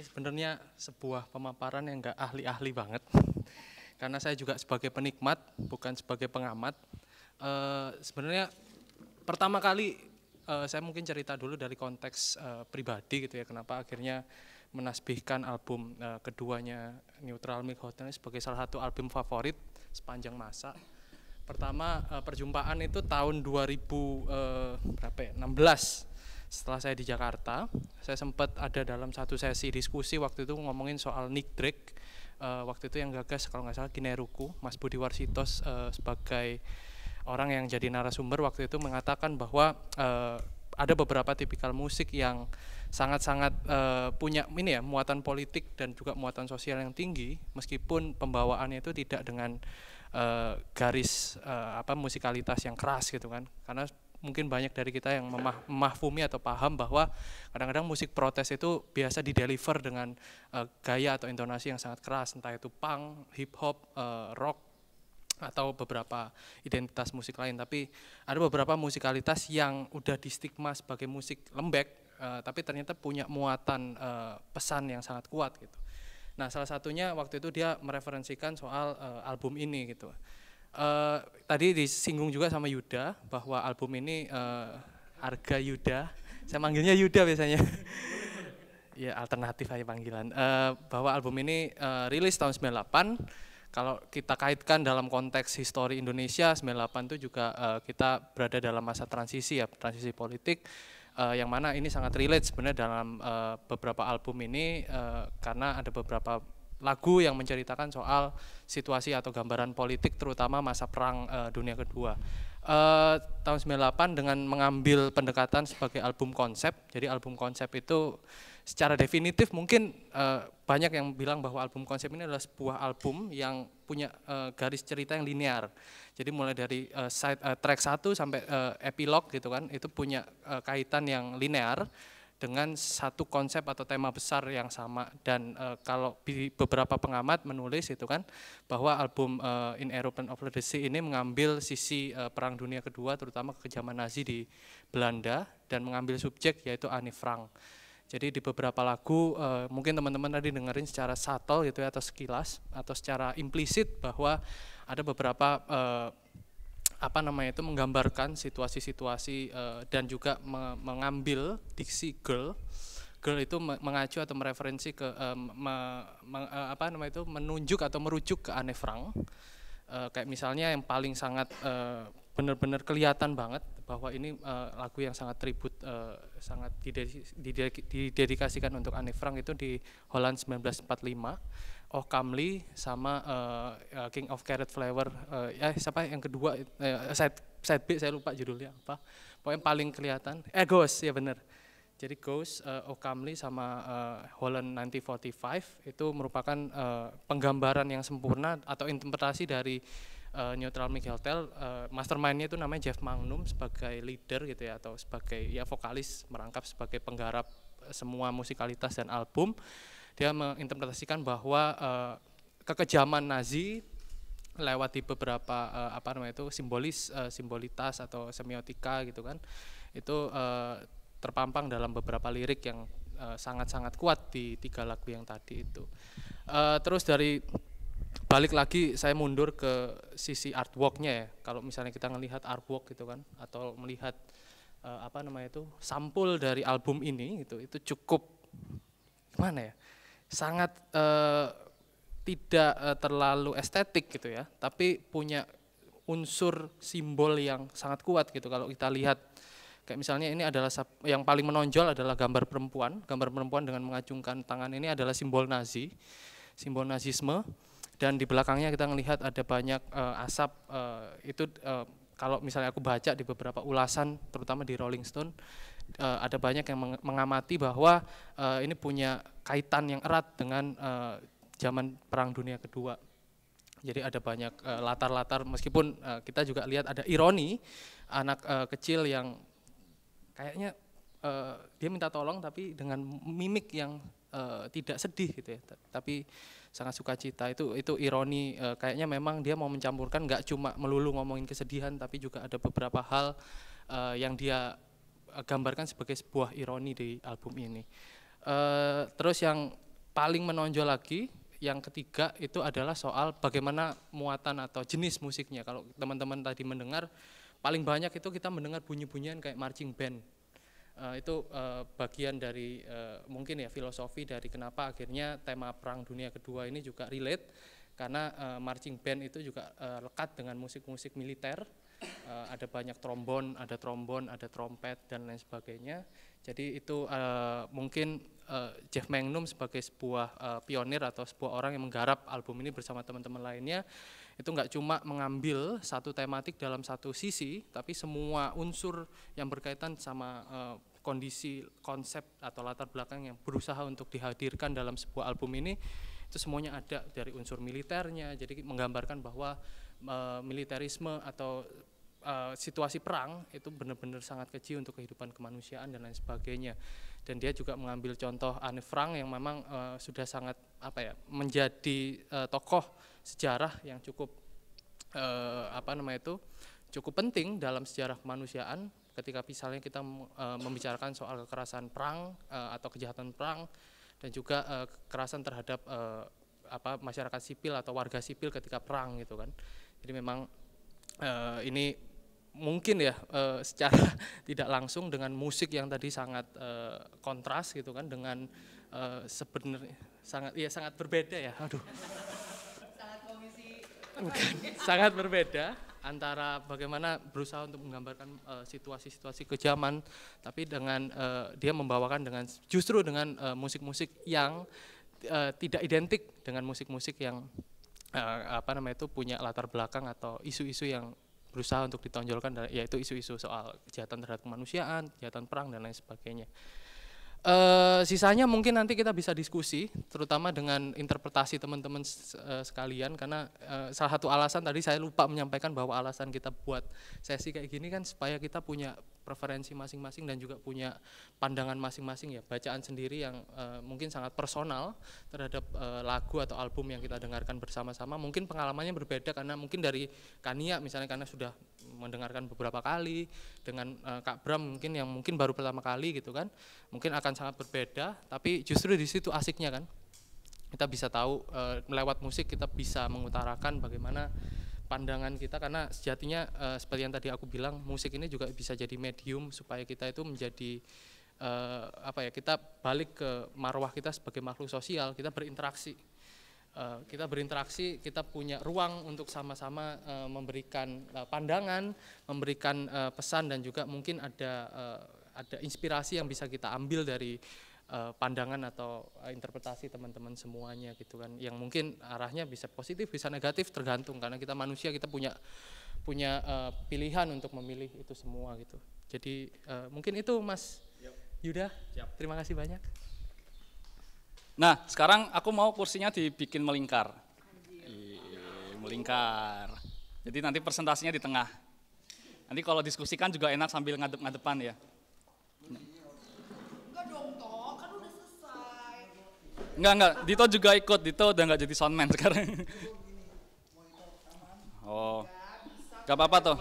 ini sebenarnya sebuah pemaparan yang nggak ahli-ahli banget. Karena saya juga sebagai penikmat, bukan sebagai pengamat. E, sebenarnya pertama kali e, saya mungkin cerita dulu dari konteks e, pribadi gitu ya, kenapa akhirnya menasbihkan album e, keduanya Neutral Milk Hotel sebagai salah satu album favorit sepanjang masa. Pertama e, perjumpaan itu tahun 2000 e, setelah saya di Jakarta, saya sempat ada dalam satu sesi diskusi waktu itu ngomongin soal Nick Drake. Uh, waktu itu yang gagas kalau nggak salah Kineruku, Mas Budi Warsitos uh, sebagai orang yang jadi narasumber waktu itu mengatakan bahwa uh, ada beberapa tipikal musik yang sangat-sangat uh, punya ini ya muatan politik dan juga muatan sosial yang tinggi meskipun pembawaannya itu tidak dengan uh, garis uh, apa musikalitas yang keras gitu kan karena mungkin banyak dari kita yang memah memahfumi atau paham bahwa kadang-kadang musik protes itu biasa dideliver dengan uh, gaya atau intonasi yang sangat keras, entah itu punk, hip hop, uh, eh, rock atau beberapa identitas musik lain. Tapi ada beberapa musikalitas yang udah distigma sebagai musik lembek, uh, tapi ternyata punya muatan uh, pesan yang sangat kuat gitu. Nah, salah satunya waktu itu dia mereferensikan soal uh, album ini gitu. Eh, tadi disinggung juga sama Yuda bahwa album ini uh, Arga Yuda. Saya manggilnya Yuda biasanya. ya alternatif aja panggilan. Uh, bahwa album ini uh, rilis tahun 98. Kalau kita kaitkan dalam konteks histori Indonesia 98 itu juga uh, kita berada dalam masa transisi ya, transisi politik uh, yang mana ini sangat relate sebenarnya dalam uh, beberapa album ini uh, karena ada beberapa lagu yang menceritakan soal situasi atau gambaran politik terutama masa perang uh, dunia kedua. Uh, tahun 98 dengan mengambil pendekatan sebagai album konsep. Jadi album konsep itu secara definitif mungkin uh, banyak yang bilang bahwa album konsep ini adalah sebuah album yang punya uh, garis cerita yang linear. Jadi mulai dari uh, side, uh, track 1 sampai uh, epilog gitu kan, itu punya uh, kaitan yang linear dengan satu konsep atau tema besar yang sama dan e, kalau beberapa pengamat menulis itu kan bahwa album e, In Aeroplane of the Sea ini mengambil sisi e, perang dunia kedua terutama kekejaman Nazi di Belanda dan mengambil subjek yaitu Anne Frank. Jadi di beberapa lagu e, mungkin teman-teman tadi dengerin secara subtle gitu ya atau sekilas atau secara implisit bahwa ada beberapa e, apa namanya itu menggambarkan situasi-situasi uh, dan juga me mengambil diksi girl girl itu mengacu atau mereferensi ke uh, me, me, uh, apa namanya itu menunjuk atau merujuk ke Anne Frank uh, kayak misalnya yang paling sangat uh, benar-benar kelihatan banget bahwa ini uh, lagu yang sangat tribut uh, sangat didedikasikan untuk Anne Frank itu di Holland 1945 Oh Kamli sama uh, King of Carrot Flower uh, ya siapa yang kedua uh, side, side B saya lupa judulnya apa pokoknya paling kelihatan eh Ghost ya benar, jadi Ghost, uh, Kamli sama uh, Holland 1945 itu merupakan uh, penggambaran yang sempurna atau interpretasi dari uh, Neutral Michael Hotel uh, eh, mastermindnya itu namanya Jeff Magnum sebagai leader gitu ya atau sebagai ya vokalis merangkap sebagai penggarap eh, semua musikalitas dan album dia menginterpretasikan bahwa uh, kekejaman Nazi lewat di beberapa uh, apa namanya itu simbolis uh, simbolitas atau semiotika gitu kan itu uh, terpampang dalam beberapa lirik yang sangat-sangat uh, kuat di tiga lagu yang tadi itu uh, terus dari balik lagi saya mundur ke sisi artworknya ya kalau misalnya kita melihat artwork gitu kan atau melihat uh, apa namanya itu sampul dari album ini gitu itu cukup mana ya sangat uh, tidak uh, terlalu estetik gitu ya tapi punya unsur simbol yang sangat kuat gitu kalau kita lihat kayak misalnya ini adalah yang paling menonjol adalah gambar perempuan gambar perempuan dengan mengacungkan tangan ini adalah simbol Nazi simbol Nazisme dan di belakangnya kita melihat ada banyak uh, asap uh, itu uh, kalau misalnya aku baca di beberapa ulasan terutama di Rolling Stone uh, ada banyak yang mengamati bahwa uh, ini punya kaitan yang erat dengan uh, zaman Perang Dunia Kedua. Jadi ada banyak latar-latar uh, meskipun uh, kita juga lihat ada ironi anak uh, kecil yang kayaknya uh, dia minta tolong tapi dengan mimik yang uh, tidak sedih gitu ya. Tapi sangat sukacita itu itu ironi e, kayaknya memang dia mau mencampurkan nggak cuma melulu ngomongin kesedihan tapi juga ada beberapa hal e, yang dia eh, gambarkan sebagai sebuah ironi di album ini e, terus yang paling menonjol lagi yang ketiga itu adalah soal bagaimana muatan atau jenis musiknya kalau teman-teman tadi mendengar paling banyak itu kita mendengar bunyi-bunyian kayak marching band uh, itu uh, bagian dari uh, mungkin ya filosofi dari kenapa akhirnya tema perang dunia kedua ini juga relate karena uh, marching band itu juga uh, lekat dengan musik-musik militer uh, ada banyak trombon ada trombon ada trompet dan lain sebagainya jadi itu uh, mungkin uh, Jeff Magnum sebagai sebuah uh, pionir atau sebuah orang yang menggarap album ini bersama teman-teman lainnya itu nggak cuma mengambil satu tematik dalam satu sisi tapi semua unsur yang berkaitan sama uh, kondisi konsep atau latar belakang yang berusaha untuk dihadirkan dalam sebuah album ini itu semuanya ada dari unsur militernya jadi menggambarkan bahwa e, militerisme atau e, situasi perang itu benar-benar sangat kecil untuk kehidupan kemanusiaan dan lain sebagainya dan dia juga mengambil contoh Anne Frank yang memang e, sudah sangat apa ya menjadi e, tokoh sejarah yang cukup e, apa namanya itu cukup penting dalam sejarah kemanusiaan ketika misalnya kita uh, membicarakan soal kekerasan perang uh, atau kejahatan perang dan juga uh, kekerasan terhadap uh, apa masyarakat sipil atau warga sipil ketika perang gitu kan. Jadi memang uh, ini mungkin ya uh, secara tidak langsung dengan musik yang tadi sangat uh, kontras gitu kan dengan uh, sebenarnya sangat ya sangat berbeda ya. Aduh. sangat sangat berbeda antara bagaimana berusaha untuk menggambarkan eh, situasi-situasi uh, kejaman tapi dengan uh, dia membawakan dengan justru dengan eh, musik-musik uh, yang uh, tidak identik dengan musik-musik yang uh, apa namanya itu punya latar belakang atau isu-isu yang berusaha untuk ditonjolkan yaitu isu-isu soal kejahatan terhadap kemanusiaan, kejahatan perang dan lain sebagainya. Uh, sisanya mungkin nanti kita bisa diskusi, terutama dengan interpretasi teman-teman eh, sekalian, karena uh, salah satu alasan tadi saya lupa menyampaikan bahwa alasan kita buat sesi kayak gini kan supaya kita punya preferensi masing-masing dan juga punya pandangan masing-masing ya bacaan sendiri yang uh, mungkin sangat personal terhadap uh, lagu atau album yang kita dengarkan bersama-sama mungkin pengalamannya berbeda karena mungkin dari Kania misalnya karena sudah mendengarkan beberapa kali dengan uh, Kak Bram mungkin yang mungkin baru pertama kali gitu kan mungkin akan sangat berbeda tapi justru di situ asiknya kan kita bisa tahu uh, lewat musik kita bisa mengutarakan bagaimana pandangan kita karena sejatinya uh, seperti yang tadi aku bilang musik ini juga bisa jadi medium supaya kita itu menjadi uh, apa ya kita balik ke marwah kita sebagai makhluk sosial kita berinteraksi uh, kita berinteraksi kita punya ruang untuk sama-sama uh, memberikan uh, pandangan memberikan uh, pesan dan juga mungkin ada uh, ada inspirasi yang bisa kita ambil dari uh, pandangan atau eh, interpretasi teman-teman semuanya gitu kan yang mungkin arahnya bisa positif bisa negatif tergantung karena kita manusia kita punya punya uh, pilihan untuk memilih itu semua gitu jadi uh, mungkin itu Mas Yuda terima kasih banyak nah sekarang aku mau kursinya dibikin melingkar Iye, melingkar jadi nanti presentasinya di tengah nanti kalau diskusikan juga enak sambil ngadep-ngadepan ya Enggak Enggak, enggak. Dito juga ikut. Dito udah nggak jadi soundman sekarang. Oh. Gak apa-apa tuh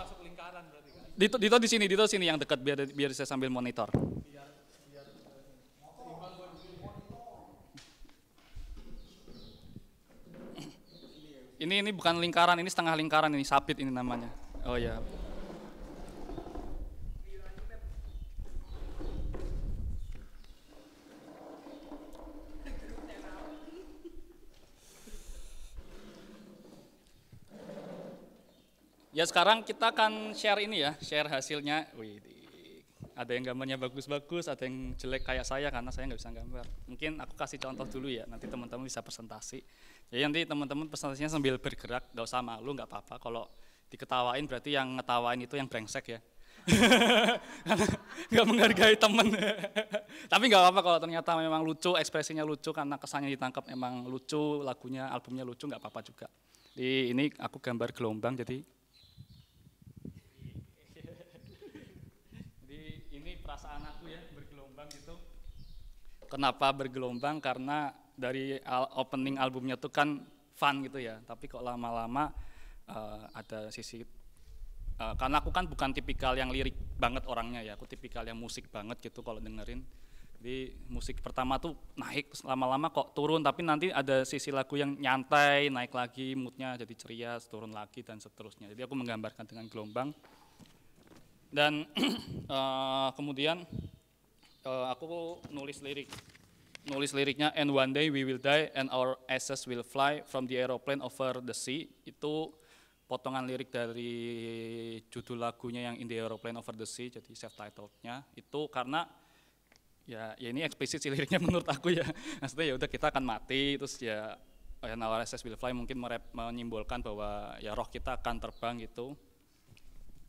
Dito, Dito di sini, Dito sini yang dekat biar biar saya sambil monitor. Ini ini bukan lingkaran, ini setengah lingkaran ini sapit ini namanya. Oh ya. Yeah. Ya sekarang kita akan share ini ya, share hasilnya. Wih, ada yang gambarnya bagus-bagus, ada yang jelek kayak saya karena saya nggak bisa gambar. Mungkin aku kasih contoh dulu ya, nanti teman-teman bisa presentasi. Jadi nanti teman-teman presentasinya sambil bergerak, nggak usah malu, nggak apa-apa. Kalau diketawain berarti yang ngetawain itu yang brengsek ya. nggak menghargai temen. Tapi nggak apa-apa kalau ternyata memang lucu, ekspresinya lucu karena kesannya ditangkap emang lucu, lagunya, albumnya lucu, nggak apa-apa juga. Di ini aku gambar gelombang, jadi Kenapa bergelombang? Karena dari al opening albumnya tuh kan fun gitu ya. Tapi kok lama-lama uh, ada sisi uh, karena aku kan bukan tipikal yang lirik banget orangnya ya. Aku tipikal yang musik banget gitu kalau dengerin. Jadi musik pertama tuh naik, lama-lama kok turun, tapi nanti ada sisi lagu yang nyantai, naik lagi, moodnya jadi ceria, turun lagi dan seterusnya. Jadi aku menggambarkan dengan gelombang. Dan uh, kemudian uh, aku nulis lirik nulis liriknya and one day we will die and our ashes will fly from the aeroplane over the sea itu potongan lirik dari judul lagunya yang in the aeroplane over the sea jadi self titlednya itu karena ya ya ini eksplisit sih liriknya menurut aku ya maksudnya ya udah kita akan mati terus ya and our ashes will fly mungkin merep, menyimbolkan bahwa ya roh kita akan terbang gitu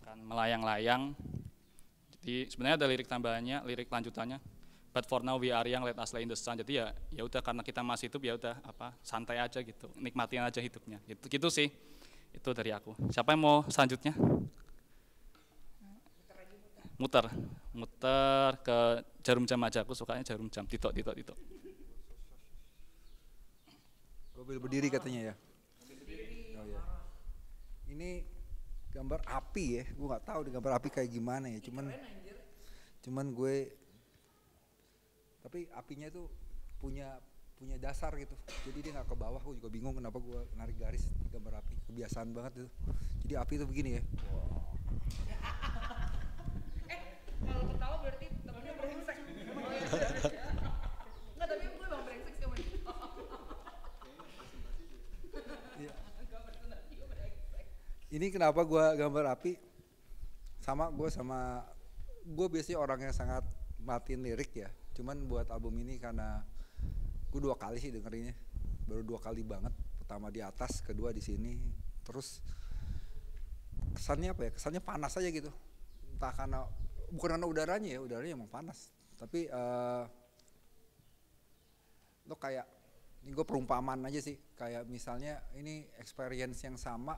akan melayang-layang jadi sebenarnya ada lirik tambahannya, lirik lanjutannya. But for now we are young, let us lay in the sun. Jadi ya ya udah karena kita masih hidup ya udah apa santai aja gitu, nikmatin aja hidupnya. Gitu, gitu sih. Itu dari aku. Siapa yang mau selanjutnya? Muter, muter ke jarum jam aja. Aku sukanya jarum jam. tito, tito, tito. Mobil berdiri katanya ya. Oh, ya. Ini gambar api ya gue nggak tahu di gambar api kayak gimana ya cuman cuman gue tapi apinya itu punya punya dasar gitu jadi dia nggak ke bawah gue juga bingung kenapa gue narik garis gambar api kebiasaan banget itu jadi api itu begini ya wow. Eh, ini kenapa gue gambar api sama gue sama gue biasanya orang yang sangat matiin lirik ya cuman buat album ini karena gue dua kali sih dengerinnya baru dua kali banget pertama di atas kedua di sini terus kesannya apa ya kesannya panas aja gitu entah karena bukan karena udaranya ya udaranya emang panas tapi uh, lo kayak ini gue perumpamaan aja sih kayak misalnya ini experience yang sama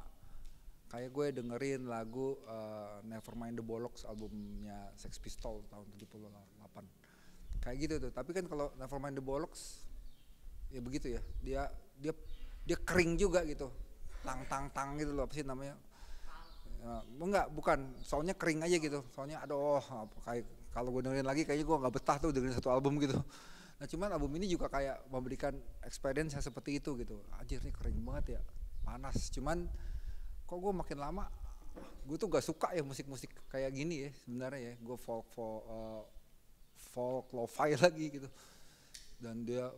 kayak gue dengerin lagu uh, Nevermind the Bollocks albumnya Sex Pistol tahun 78 kayak gitu tuh tapi kan kalau Nevermind the Bollocks ya begitu ya dia dia dia kering juga gitu tang tang tang gitu loh apa sih namanya uh, enggak bukan soalnya kering aja gitu soalnya aduh oh, kayak kalau gue dengerin lagi kayaknya gue nggak betah tuh dengerin satu album gitu nah cuman album ini juga kayak memberikan experience yang seperti itu gitu anjir nih kering banget ya panas cuman kok gue makin lama gue tuh gak suka ya musik-musik kayak gini ya sebenarnya ya gue folk folk uh, folk lo-fi lagi gitu dan dia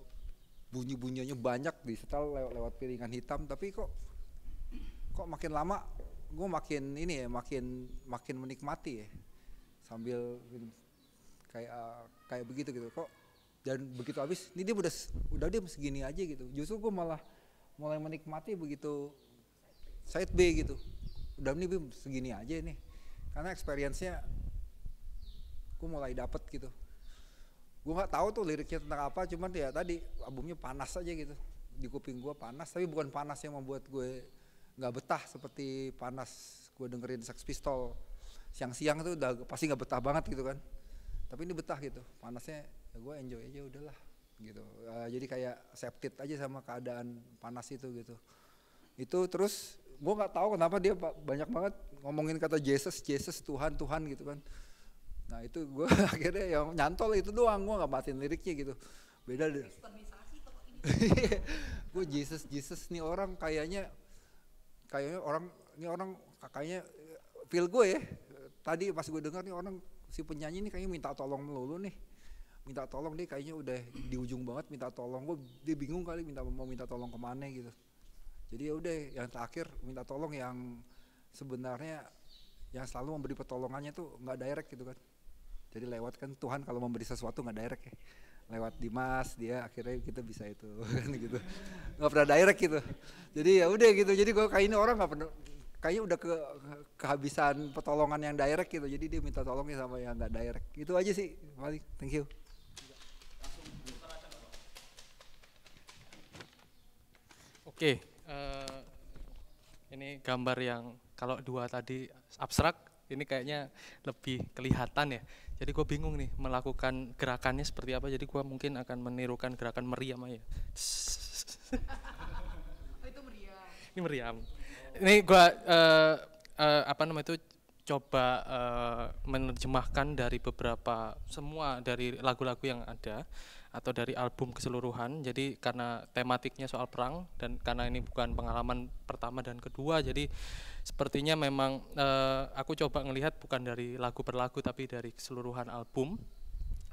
bunyi-bunyinya banyak di setel lewat, lewat piringan hitam tapi kok kok makin lama gue makin ini ya makin makin menikmati ya sambil kayak eh, kayak begitu gitu kok dan begitu habis ini dia udah udah dia segini aja gitu justru gue malah mulai menikmati begitu side B gitu udah nih Bim segini aja nih karena experience-nya gue mulai dapet gitu gue nggak tahu tuh liriknya tentang apa cuman ya tadi albumnya panas aja gitu di kuping gue panas tapi bukan panas yang membuat gue nggak betah seperti panas gue dengerin Sex Pistol siang-siang tuh udah pasti nggak betah banget gitu kan tapi ini betah gitu panasnya ya gue enjoy aja udahlah gitu uh, jadi kayak septit aja sama keadaan panas itu gitu itu terus gue nggak tahu kenapa dia banyak banget ngomongin kata Jesus Jesus Tuhan Tuhan gitu kan nah itu gue akhirnya yang nyantol itu doang gue nggak matiin liriknya gitu beda deh gue Jesus Jesus nih orang kayaknya kayaknya orang ini orang kakaknya feel gue ya tadi pas gue dengar nih orang si penyanyi ini kayaknya minta tolong melulu nih minta tolong dia kayaknya udah di ujung banget minta tolong gue dia bingung kali minta mau minta tolong kemana gitu jadi ya udah yang terakhir minta tolong yang sebenarnya yang selalu memberi pertolongannya tuh nggak direct gitu kan jadi lewat kan Tuhan kalau memberi sesuatu nggak direct ya lewat Dimas dia akhirnya kita bisa itu kan gitu nggak pernah direct gitu jadi ya udah gitu jadi gue kayak ini orang nggak pernah kayaknya udah ke kehabisan pertolongan yang direct gitu jadi dia minta tolongnya sama yang nggak direct itu aja sih paling thank you oke okay uh, ini gambar yang kalau dua tadi abstrak, ini kayaknya lebih kelihatan ya. Jadi gue bingung nih melakukan gerakannya seperti apa. Jadi gue mungkin akan menirukan gerakan meriam aja. Oh, itu meriam. Ini meriam. Ini gue uh, uh, eh, apa namanya itu coba uh, menerjemahkan dari beberapa semua dari lagu-lagu yang ada atau dari album keseluruhan. Jadi karena tematiknya soal perang dan karena ini bukan pengalaman pertama dan kedua, jadi sepertinya memang uh, aku coba melihat bukan dari lagu per lagu tapi dari keseluruhan album.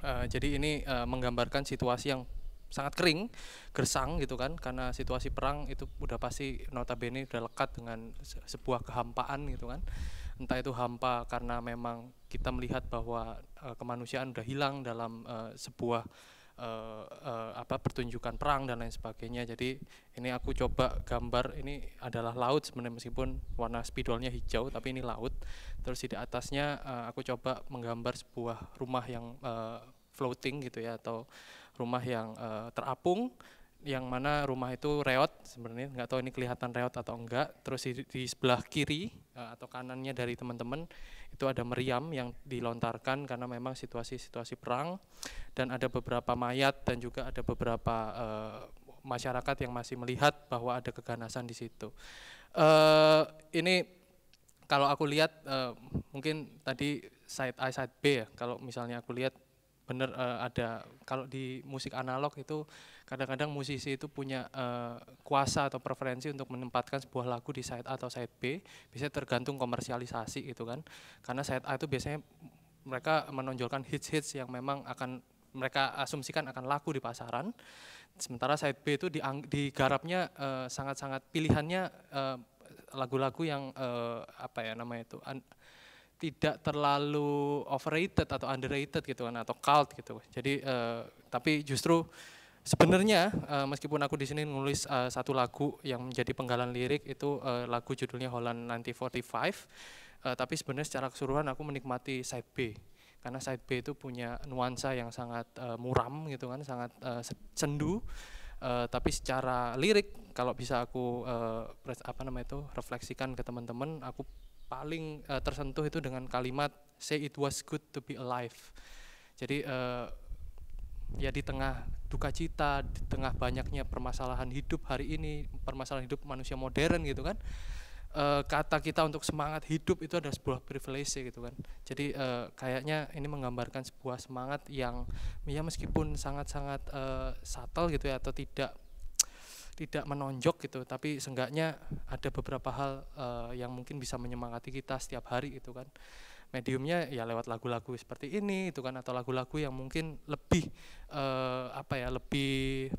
Uh, jadi ini uh, menggambarkan situasi yang sangat kering, gersang gitu kan, karena situasi perang itu udah pasti notabene udah lekat dengan se sebuah kehampaan gitu kan. Entah itu hampa karena memang kita melihat bahwa uh, kemanusiaan udah hilang dalam uh, sebuah uh, uh, apa pertunjukan perang dan lain sebagainya. Jadi ini aku coba gambar ini adalah laut sebenarnya meskipun warna spidolnya hijau tapi ini laut. Terus di atasnya uh, aku coba menggambar sebuah rumah yang uh, floating gitu ya atau rumah yang uh, terapung yang mana rumah itu reot sebenarnya nggak tahu ini kelihatan reot atau enggak terus di, di sebelah kiri eh, atau kanannya dari teman-teman itu ada meriam yang dilontarkan karena memang situasi-situasi perang dan ada beberapa mayat dan juga ada beberapa uh, masyarakat yang masih melihat bahwa ada keganasan di situ uh, ini kalau aku lihat uh, mungkin tadi side A side B ya kalau misalnya aku lihat benar uh, eh, ada kalau di musik analog itu kadang-kadang musisi itu punya uh, kuasa atau preferensi untuk menempatkan sebuah lagu di side A atau side B bisa tergantung komersialisasi gitu kan karena side A itu biasanya mereka menonjolkan hits-hits yang memang akan mereka asumsikan akan laku di pasaran sementara side B itu digarapnya eh, sangat-sangat uh, pilihannya lagu-lagu uh, yang uh, apa ya namanya itu tidak terlalu overrated atau underrated gitu kan atau cult gitu. Jadi uh, tapi justru sebenarnya uh, meskipun aku di sini nulis uh, satu lagu yang menjadi penggalan lirik itu uh, lagu judulnya Holland 1945 uh, tapi sebenarnya secara keseluruhan aku menikmati side B karena side B itu punya nuansa yang sangat uh, muram gitu kan, sangat uh, sendu. Uh, tapi secara lirik kalau bisa aku uh, apa namanya itu refleksikan ke teman-teman, aku paling uh, tersentuh itu dengan kalimat say it was good to be alive. Jadi uh, ya di tengah duka cita, di tengah banyaknya permasalahan hidup hari ini, permasalahan hidup manusia modern gitu kan. Uh, kata kita untuk semangat hidup itu adalah sebuah privilege gitu kan. Jadi uh, kayaknya ini menggambarkan sebuah semangat yang ya meskipun sangat-sangat uh, subtle gitu ya atau tidak tidak menonjok gitu tapi seenggaknya ada beberapa hal uh, yang mungkin bisa menyemangati kita setiap hari gitu kan mediumnya ya lewat lagu-lagu seperti ini itu kan atau lagu-lagu yang mungkin lebih uh, apa ya lebih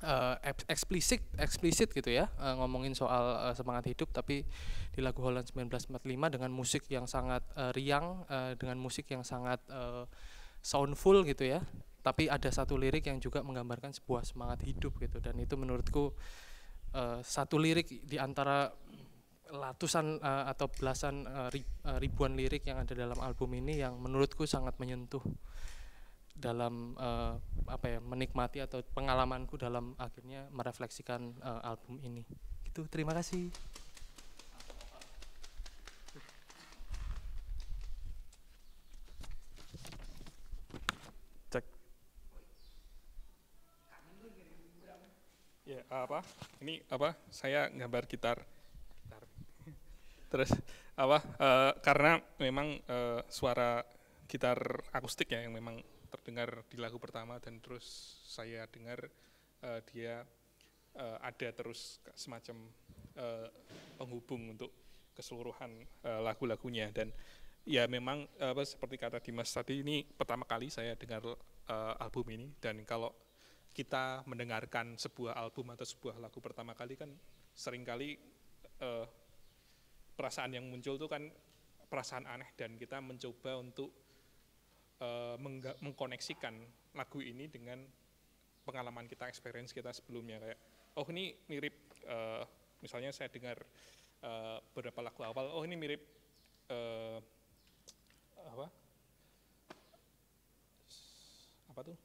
uh, eksplisit eksplisit gitu ya uh, ngomongin soal uh, semangat hidup tapi di lagu Holland 1945 dengan musik yang sangat uh, riang uh, dengan musik yang sangat uh, soundful gitu ya tapi ada satu lirik yang juga menggambarkan sebuah semangat hidup gitu dan itu menurutku uh, satu lirik di antara ratusan uh, atau belasan uh, ribuan lirik yang ada dalam album ini yang menurutku sangat menyentuh dalam uh, apa ya menikmati atau pengalamanku dalam akhirnya merefleksikan uh, album ini. Gitu, terima kasih. Ya, apa? Ini apa? Saya gambar gitar. Terus apa? Uh, karena memang uh, suara gitar akustik ya yang memang terdengar di lagu pertama dan terus saya dengar uh, dia uh, ada terus semacam uh, penghubung untuk keseluruhan uh, lagu-lagunya dan ya memang apa seperti kata Dimas tadi ini pertama kali saya dengar uh, album ini dan kalau kita mendengarkan sebuah album atau sebuah lagu pertama kali kan seringkali uh, perasaan yang muncul itu kan perasaan aneh dan kita mencoba untuk eh, mengkoneksikan lagu ini dengan pengalaman kita, experience kita sebelumnya kayak oh ini mirip uh, misalnya saya dengar uh, beberapa lagu awal oh ini mirip uh, apa apa tuh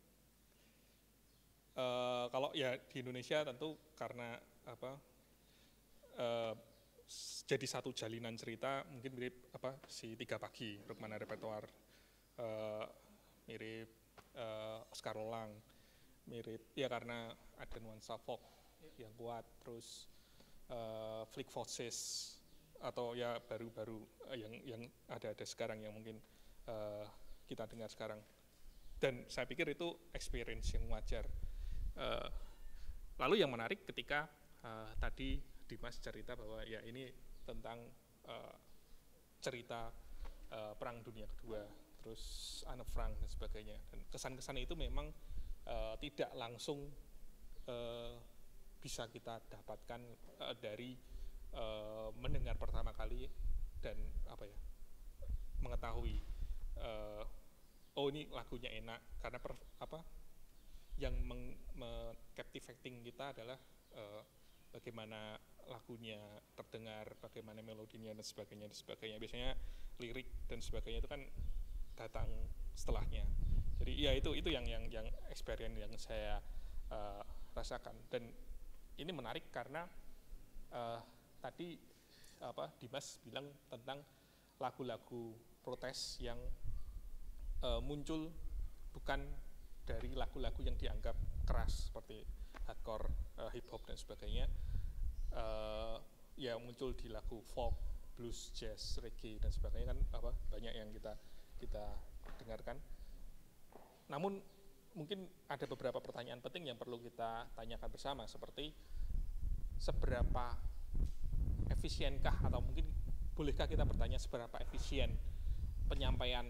Uh, kalau ya di Indonesia tentu karena apa uh, jadi satu jalinan cerita mungkin mirip apa si tiga pagi Rukmana Repertoar uh, mirip uh, Oscar Lolang mirip ya karena ada nuansa folk yang kuat terus uh, Flick Forces atau ya baru-baru yang yang ada-ada sekarang yang mungkin uh, kita dengar sekarang dan saya pikir itu experience yang wajar Eh, lalu yang menarik ketika uh, tadi Dimas cerita bahwa ya ini tentang uh, cerita uh, perang dunia kedua terus Anne Frank dan sebagainya dan kesan-kesan itu memang uh, tidak langsung uh, bisa kita dapatkan uh, dari uh, mendengar pertama kali dan apa ya mengetahui uh, oh ini lagunya enak karena per, apa yang meng captivating kita adalah uh, bagaimana lagunya terdengar, bagaimana melodinya dan sebagainya dan sebagainya. Biasanya lirik dan sebagainya itu kan datang setelahnya. Jadi ya itu itu yang yang yang experience yang saya uh, rasakan dan ini menarik karena uh, tadi apa Dimas bilang tentang lagu-lagu protes yang uh, muncul bukan dari lagu-lagu yang dianggap keras seperti hardcore, uh, eh, hip hop dan sebagainya uh, ya muncul di lagu folk, blues, jazz, reggae dan sebagainya kan apa banyak yang kita kita dengarkan. Namun mungkin ada beberapa pertanyaan penting yang perlu kita tanyakan bersama seperti seberapa efisienkah atau mungkin bolehkah kita bertanya seberapa efisien penyampaian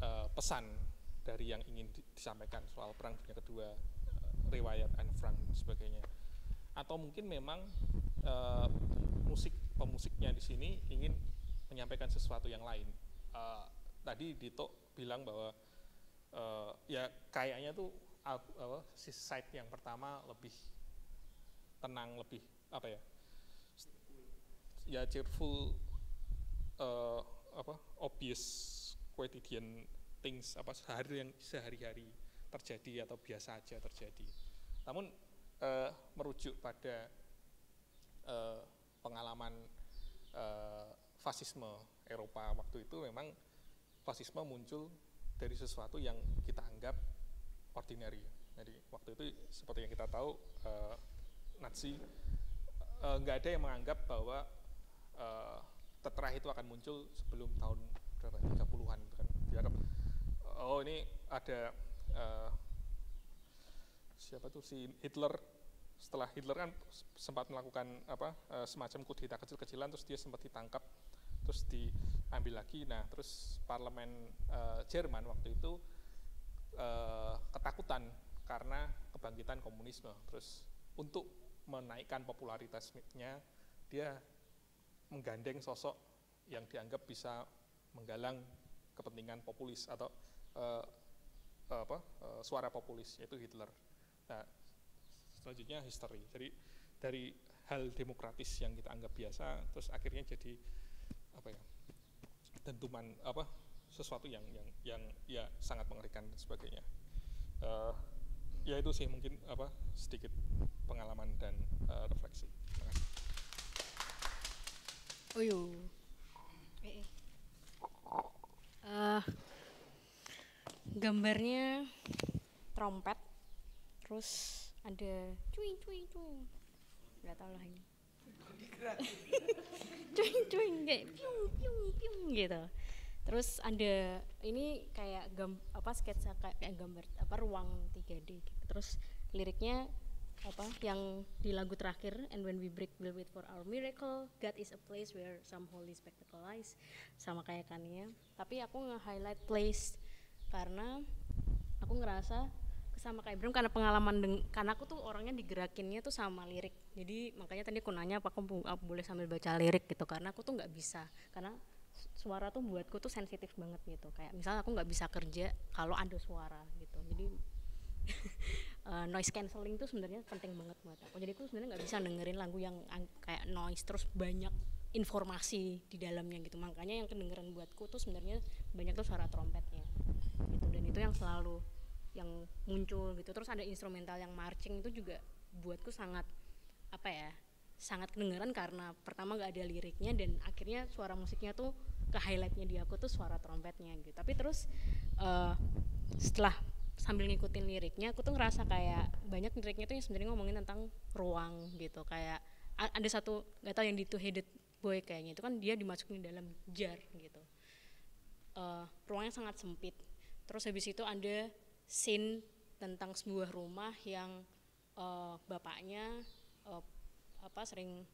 uh, pesan dari yang ingin disampaikan soal perang dunia kedua eh, riwayat Anne Frank dan sebagainya atau mungkin memang uh, musik pemusiknya di sini ingin menyampaikan sesuatu yang lain uh, tadi Dito bilang bahwa uh, ya kayaknya tuh uh, si side yang pertama lebih tenang lebih apa ya ya cheerful uh, apa obvious quotidian things apa sehari yang sehari-hari terjadi atau biasa aja terjadi. Namun eh, merujuk pada eh, pengalaman eh, fasisme Eropa waktu itu memang fasisme muncul dari sesuatu yang kita anggap ordinary. Jadi waktu itu seperti yang kita tahu Nazi nggak ada yang menganggap bahwa eh, tetrah itu akan muncul sebelum tahun 30-an itu kan dianggap oh ini ada uh, siapa tuh si Hitler setelah Hitler kan sempat melakukan apa uh, semacam kudeta kecil-kecilan terus dia sempat ditangkap terus diambil lagi nah terus parlemen uh, Jerman waktu itu uh, ketakutan karena kebangkitan komunisme terus untuk menaikkan popularitasnya dia menggandeng sosok yang dianggap bisa menggalang kepentingan populis atau uh, apa, uh, suara populis yaitu Hitler. Nah, selanjutnya history. Jadi dari hal demokratis yang kita anggap biasa terus akhirnya jadi apa ya? tentuman apa sesuatu yang yang yang ya sangat mengerikan dan sebagainya. Uh, ya itu sih mungkin apa sedikit pengalaman dan uh, refleksi. Terima kasih. Uyuh. Uh, gambarnya trompet terus ada cuing cuing cuing nggak tahu lah ini cuing cuing kayak piung piung piung gitu terus ada ini kayak gam, apa sketsa kayak gambar apa ruang 3D gitu. terus liriknya apa yang di lagu terakhir and when we break we'll wait for our miracle God is a place where some holy spectacle lies sama kayak ya. tapi aku nge-highlight place karena aku ngerasa sama kayak Ibram karena pengalaman deng karena aku tuh orangnya digerakinnya tuh sama lirik jadi makanya tadi aku nanya apa aku, aku boleh sambil baca lirik gitu karena aku tuh nggak bisa karena suara tuh buatku tuh sensitif banget gitu kayak misalnya aku nggak bisa kerja kalau ada suara gitu jadi uh, noise cancelling tuh sebenarnya penting banget buat aku jadi aku sebenarnya nggak bisa dengerin lagu yang kayak noise terus banyak informasi di dalamnya gitu makanya yang kedengeran buatku tuh sebenarnya banyak tuh suara trompetnya gitu dan itu yang selalu yang muncul gitu terus ada instrumental yang marching itu juga buatku sangat apa ya sangat kedengaran karena pertama gak ada liriknya dan akhirnya suara musiknya tuh ke highlightnya di aku tuh suara trompetnya gitu tapi terus uh, setelah sambil ngikutin liriknya aku tuh ngerasa kayak banyak liriknya tuh yang sebenarnya ngomongin tentang ruang gitu kayak ada satu nggak tahu yang di two headed boy kayaknya itu kan dia dimasukin dalam jar gitu uh, ruangnya sangat sempit Terus habis itu ada scene tentang sebuah rumah yang uh, bapaknya uh, apa sering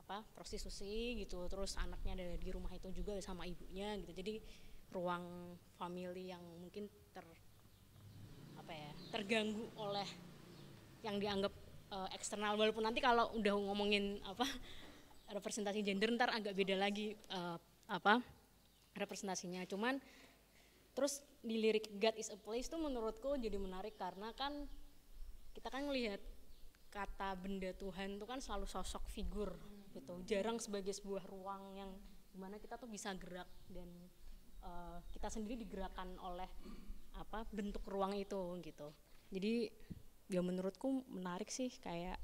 apa prostitusi gitu terus anaknya ada di rumah itu juga sama ibunya gitu jadi ruang family yang mungkin ter apa ya terganggu oleh yang dianggap uh, eksternal walaupun nanti kalau udah ngomongin apa representasi gender ntar agak beda lagi uh, apa representasinya cuman terus di lirik God is a place tuh menurutku jadi menarik karena kan kita kan ngelihat kata benda Tuhan tuh kan selalu sosok figur gitu jarang sebagai sebuah ruang yang dimana kita tuh bisa gerak dan uh, kita sendiri digerakkan oleh apa bentuk ruang itu gitu jadi ya menurutku menarik sih kayak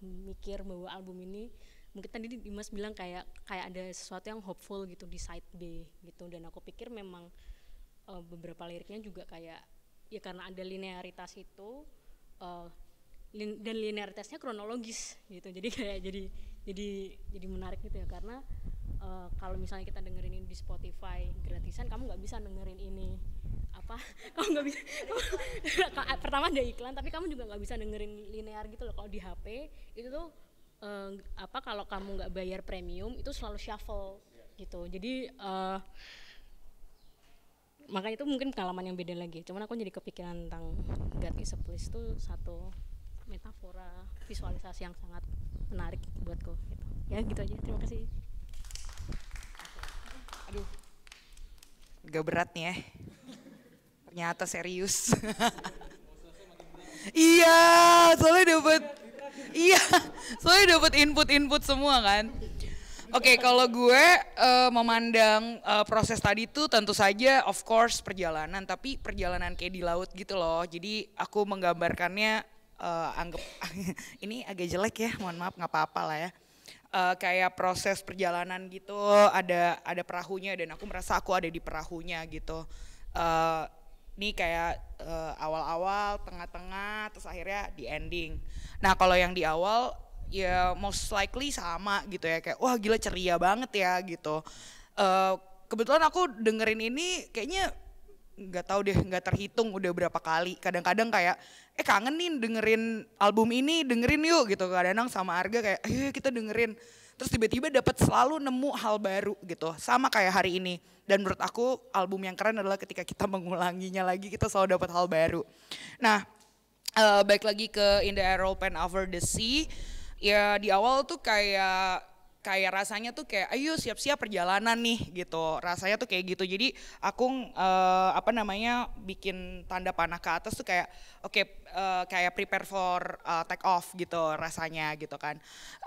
mikir bahwa album ini mungkin tadi Dimas bilang kayak kayak ada sesuatu yang hopeful gitu di side B gitu dan aku pikir memang uh, beberapa liriknya juga kayak ya karena ada linearitas itu uh, lin dan linearitasnya kronologis gitu jadi kayak jadi jadi jadi menarik gitu ya karena uh, kalau misalnya kita dengerin ini di Spotify gratisan kamu nggak bisa dengerin ini apa kamu nggak bisa kamu, pertama ada iklan tapi kamu juga nggak bisa dengerin linear gitu loh kalau di HP itu tuh uh, apa kalau kamu nggak bayar premium itu selalu shuffle gitu jadi uh, makanya itu mungkin pengalaman yang beda lagi cuman aku jadi kepikiran tentang God is a place itu satu metafora visualisasi yang sangat menarik buatku gitu ya gitu aja terima kasih aduh gak berat nih ya ternyata serius iya soalnya dapat iya soalnya dapat input-input semua kan Oke, okay, kalau gue uh, memandang uh, proses tadi itu tentu saja of course perjalanan, tapi perjalanan kayak di laut gitu loh. Jadi aku menggambarkannya uh, anggap ini agak jelek ya, mohon maaf nggak apa-apa lah ya. Uh, kayak proses perjalanan gitu, ada ada perahunya dan aku merasa aku ada di perahunya gitu. Uh, ini kayak awal-awal, tengah-tengah, terus akhirnya di ending. Nah kalau yang di awal ya most likely sama gitu ya kayak wah gila ceria banget ya gitu uh, kebetulan aku dengerin ini kayaknya nggak tahu deh nggak terhitung udah berapa kali kadang-kadang kayak eh kangen nih dengerin album ini dengerin yuk gitu kadang-kadang sama Arga kayak eh kita dengerin terus tiba-tiba dapat selalu nemu hal baru gitu sama kayak hari ini dan menurut aku album yang keren adalah ketika kita mengulanginya lagi kita selalu dapat hal baru nah uh, eh, baik lagi ke In the Aeroplane Over the Sea ya di awal tuh kayak kayak rasanya tuh kayak ayo siap-siap perjalanan nih gitu rasanya tuh kayak gitu jadi aku uh, apa namanya bikin tanda panah ke atas tuh kayak oke okay, uh, eh, kayak prepare for uh, take off gitu rasanya gitu kan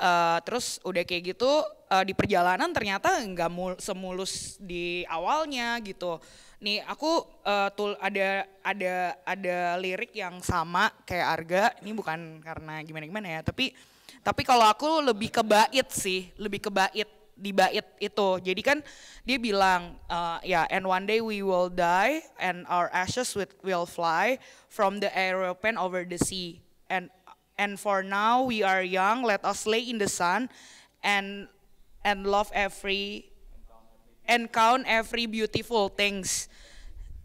uh, terus udah kayak gitu uh, di perjalanan ternyata nggak mul- semulus di awalnya gitu nih aku uh, tul ada ada ada lirik yang sama kayak Arga ini bukan karena gimana gimana ya tapi tapi kalau aku lebih ke bait sih, lebih ke bait di bait itu. Jadi kan dia bilang uh, ya yeah, and one day we will die and our ashes will fly from the aeroplane over the sea. And and for now we are young, let us lay in the sun and and love every and count every beautiful things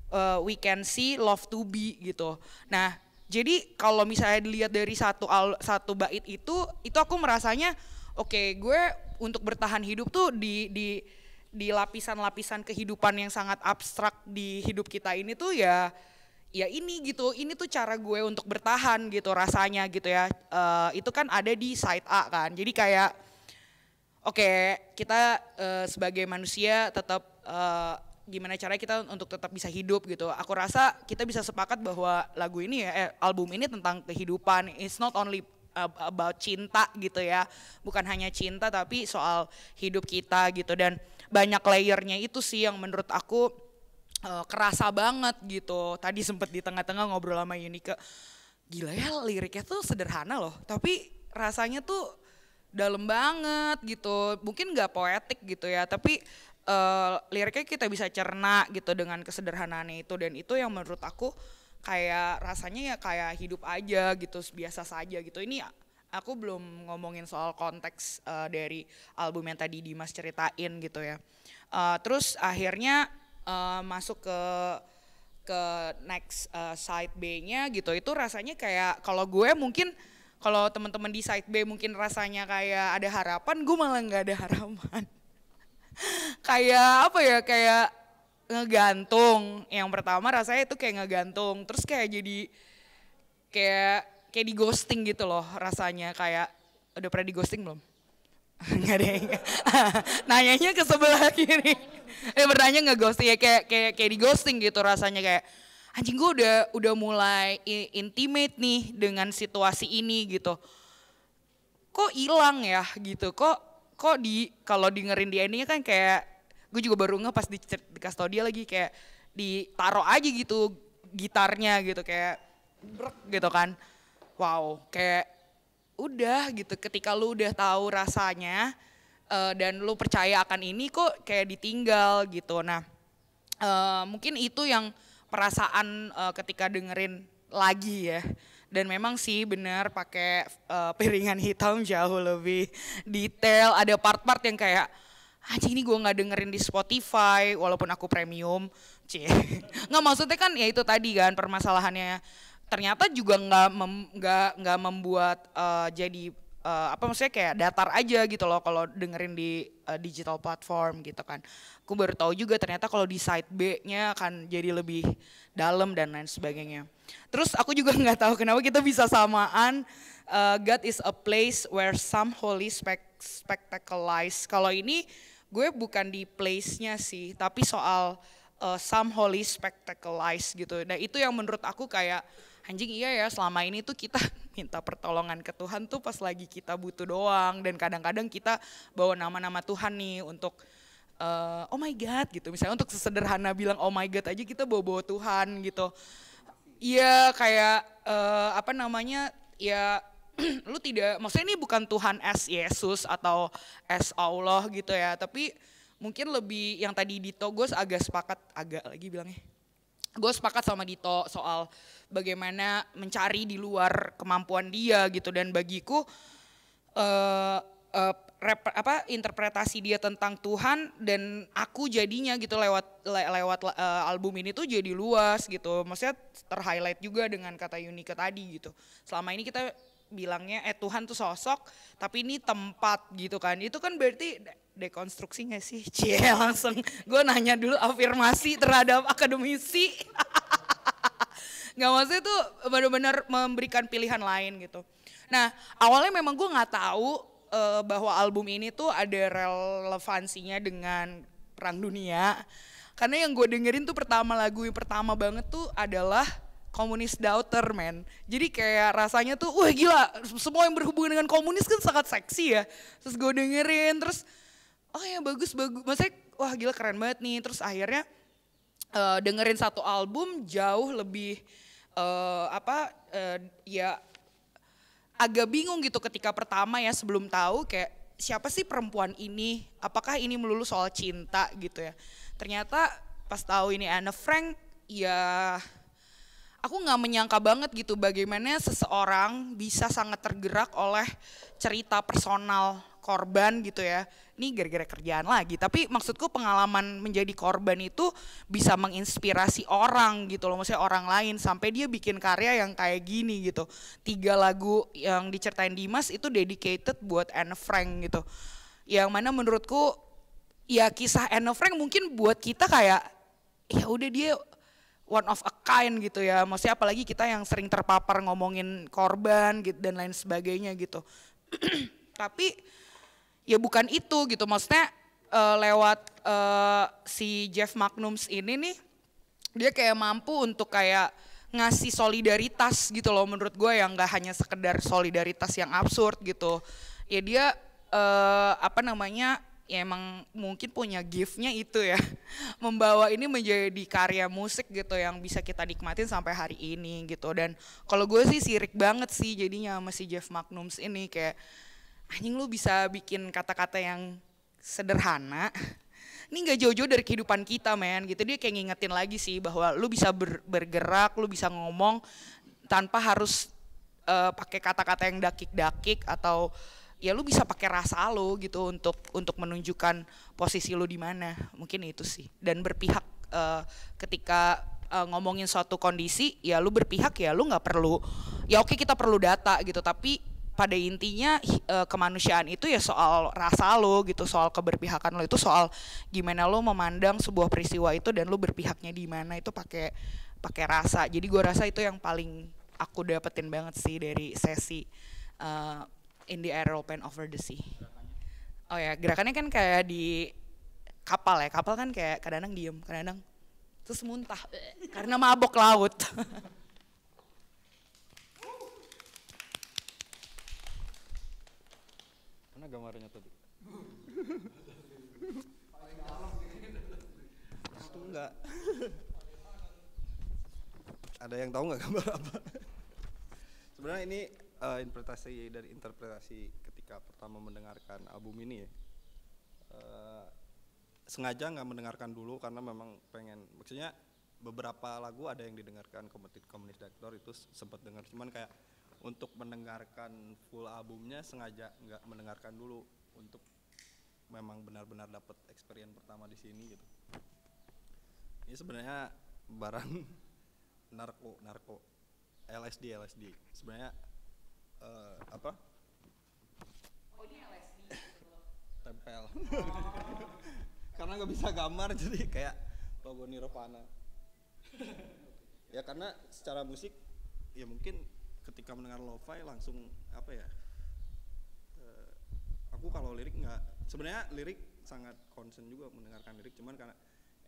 uh, we can see, love to be gitu. Nah, jadi kalau misalnya dilihat dari satu al, satu bait itu, itu aku merasanya oke, okay, gue untuk bertahan hidup tuh di di di lapisan-lapisan kehidupan yang sangat abstrak di hidup kita ini tuh ya ya ini gitu, ini tuh cara gue untuk bertahan gitu rasanya gitu ya. Uh, itu kan ada di side A kan. Jadi kayak oke, okay, kita uh, sebagai manusia tetap uh, gimana caranya kita untuk tetap bisa hidup gitu. Aku rasa kita bisa sepakat bahwa lagu ini ya eh, album ini tentang kehidupan. It's not only about cinta gitu ya bukan hanya cinta tapi soal hidup kita gitu dan banyak layernya itu sih yang menurut aku uh, kerasa banget gitu tadi sempet di tengah-tengah ngobrol sama Yunika. gila ya liriknya tuh sederhana loh tapi rasanya tuh dalam banget gitu mungkin nggak poetik gitu ya tapi uh, liriknya kita bisa cerna gitu dengan kesederhanaan itu dan itu yang menurut aku kayak rasanya ya kayak hidup aja gitu biasa saja gitu ini aku belum ngomongin soal konteks uh, dari album yang tadi Dimas ceritain gitu ya uh, terus akhirnya uh, masuk ke ke next uh, side B-nya gitu itu rasanya kayak kalau gue mungkin kalau teman-teman di side B mungkin rasanya kayak ada harapan gue malah nggak ada harapan kayak apa ya kayak ngegantung. Yang pertama rasanya itu kayak ngegantung, terus kayak jadi kayak kayak di ghosting gitu loh rasanya kayak udah pernah di ghosting belum? nggak deh. Nanyanya ke sebelah kiri. Eh bertanya nggak ghosting ya kayak kayak kayak di ghosting gitu rasanya kayak anjing gue udah udah mulai intimate nih dengan situasi ini gitu. Kok hilang ya gitu? Kok kok di kalau dengerin di endingnya kan kayak gue juga baru nge pas di, dikasih dia lagi kayak ditaro aja gitu gitarnya gitu kayak brek gitu kan wow kayak udah gitu ketika lu udah tahu rasanya uh, dan lu percaya akan ini kok kayak ditinggal gitu nah uh, mungkin itu yang perasaan uh, ketika dengerin lagi ya dan memang sih benar pakai uh, piringan hitam jauh lebih detail ada part-part yang kayak anjing ini gue nggak dengerin di Spotify walaupun aku premium cih nggak maksudnya kan ya itu tadi kan permasalahannya ternyata juga nggak nggak mem, nggak membuat uh, jadi uh, apa maksudnya kayak datar aja gitu loh kalau dengerin di uh, digital platform gitu kan. Aku baru tahu juga ternyata kalau di side B-nya akan jadi lebih dalam dan lain sebagainya. Terus aku juga nggak tahu kenapa kita bisa samaan uh, God is a place where some holy spectacle Kalau ini gue bukan di place-nya sih, tapi soal uh, some holy spectacularize gitu. Nah, itu yang menurut aku kayak anjing iya ya selama ini tuh kita minta pertolongan ke Tuhan tuh pas lagi kita butuh doang dan kadang-kadang kita bawa nama-nama Tuhan nih untuk uh, oh my god gitu misalnya untuk sesederhana bilang oh my god aja kita bawa-bawa Tuhan gitu iya kayak uh, apa namanya ya lu tidak maksudnya ini bukan Tuhan as Yesus atau as Allah gitu ya tapi mungkin lebih yang tadi di Togos agak sepakat agak lagi bilangnya gue sepakat sama Dito soal bagaimana mencari di luar kemampuan dia gitu dan bagiku uh, uh, rep, apa interpretasi dia tentang Tuhan dan aku jadinya gitu lewat le, lewat uh, album ini tuh jadi luas gitu maksudnya terhighlight juga dengan kata Unika tadi gitu selama ini kita bilangnya eh Tuhan tuh sosok tapi ini tempat gitu kan itu kan berarti de dekonstruksi gak sih cie langsung gue nanya dulu afirmasi terhadap akademisi nggak maksudnya tuh benar-benar memberikan pilihan lain gitu nah awalnya memang gue nggak tahu uh, bahwa album ini tuh ada relevansinya dengan perang dunia karena yang gue dengerin tuh pertama lagu yang pertama banget tuh adalah komunis doubter man. Jadi kayak rasanya tuh wah gila semua yang berhubungan dengan komunis kan sangat seksi ya. Terus gue dengerin terus oh ya bagus bagus. Maksudnya wah gila keren banget nih. Terus akhirnya uh, dengerin satu album jauh lebih uh, apa uh, ya agak bingung gitu ketika pertama ya sebelum tahu kayak siapa sih perempuan ini? Apakah ini melulu soal cinta gitu ya. Ternyata pas tahu ini Anne Frank ya aku nggak menyangka banget gitu bagaimana seseorang bisa sangat tergerak oleh cerita personal korban gitu ya. Ini gara-gara kerjaan lagi, tapi maksudku pengalaman menjadi korban itu bisa menginspirasi orang gitu loh, maksudnya orang lain sampai dia bikin karya yang kayak gini gitu. Tiga lagu yang diceritain Dimas itu dedicated buat Anne Frank gitu. Yang mana menurutku ya kisah Anne Frank mungkin buat kita kayak ya udah dia one of a kind gitu ya. Maksudnya apalagi kita yang sering terpapar ngomongin korban gitu dan lain sebagainya gitu. Tapi ya bukan itu gitu. Maksudnya uh, lewat uh, si Jeff Magnums ini nih dia kayak mampu untuk kayak ngasih solidaritas gitu loh menurut gue yang gak hanya sekedar solidaritas yang absurd gitu. Ya dia uh, apa namanya ya emang mungkin punya giftnya itu ya membawa ini menjadi karya musik gitu yang bisa kita nikmatin sampai hari ini gitu dan kalau gue sih sirik banget sih jadinya sama Jeff Magnums ini kayak anjing lu bisa bikin kata-kata yang sederhana ini nggak jauh-jauh dari kehidupan kita men gitu dia kayak ngingetin lagi sih bahwa lu bisa ber bergerak lu bisa ngomong tanpa harus uh, pakai kata-kata yang dakik-dakik atau ya lu bisa pakai rasa lo gitu untuk untuk menunjukkan posisi lu di mana mungkin itu sih dan berpihak uh, ketika uh, ngomongin suatu kondisi ya lu berpihak ya lu nggak perlu ya oke kita perlu data gitu tapi pada intinya uh, kemanusiaan itu ya soal rasa lo gitu soal keberpihakan lo itu soal gimana lo memandang sebuah peristiwa itu dan lo berpihaknya di mana itu pakai pakai rasa jadi gue rasa itu yang paling aku dapetin banget sih dari sesi uh, in the air open over the sea. Oh ya, gerakannya kan kayak di kapal ya. Kapal kan kayak kadang-kadang diem, kadang-kadang terus muntah karena mabok laut. Mana gambarnya tadi? Itu enggak. Ada yang tahu nggak gambar apa? Sebenarnya ini uh, interpretasi dari interpretasi ketika pertama mendengarkan album ini ya. Uh, sengaja nggak mendengarkan dulu karena memang pengen maksudnya beberapa lagu ada yang didengarkan komunis komunitas director itu sempat dengar cuman kayak untuk mendengarkan full albumnya sengaja nggak mendengarkan dulu untuk memang benar-benar dapat experience pertama di sini gitu ini sebenarnya barang narko narko LSD LSD sebenarnya uh, apa? Oh ini LSD tempel. Oh. karena nggak bisa gambar jadi kayak logo Nirvana. ya karena secara musik ya mungkin ketika mendengar lo langsung apa ya? Uh, aku kalau lirik nggak sebenarnya lirik sangat concern juga mendengarkan lirik cuman karena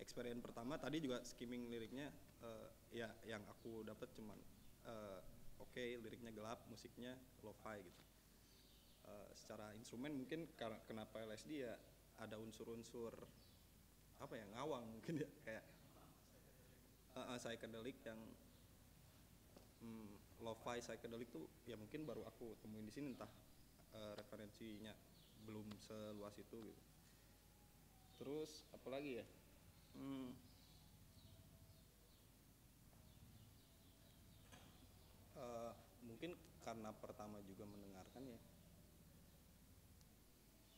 experience pertama tadi juga skimming liriknya uh, ya yang aku dapat cuman uh, oke okay, liriknya gelap musiknya lo-fi gitu uh, secara instrumen mungkin kenapa LSD ya ada unsur-unsur apa ya ngawang mungkin ya kayak uh, uh, psychedelic yang um, lo-fi psychedelic tuh ya mungkin baru aku temuin di sini entah uh, referensinya belum seluas itu gitu terus apalagi ya hmm, mungkin karena pertama juga mendengarkan ya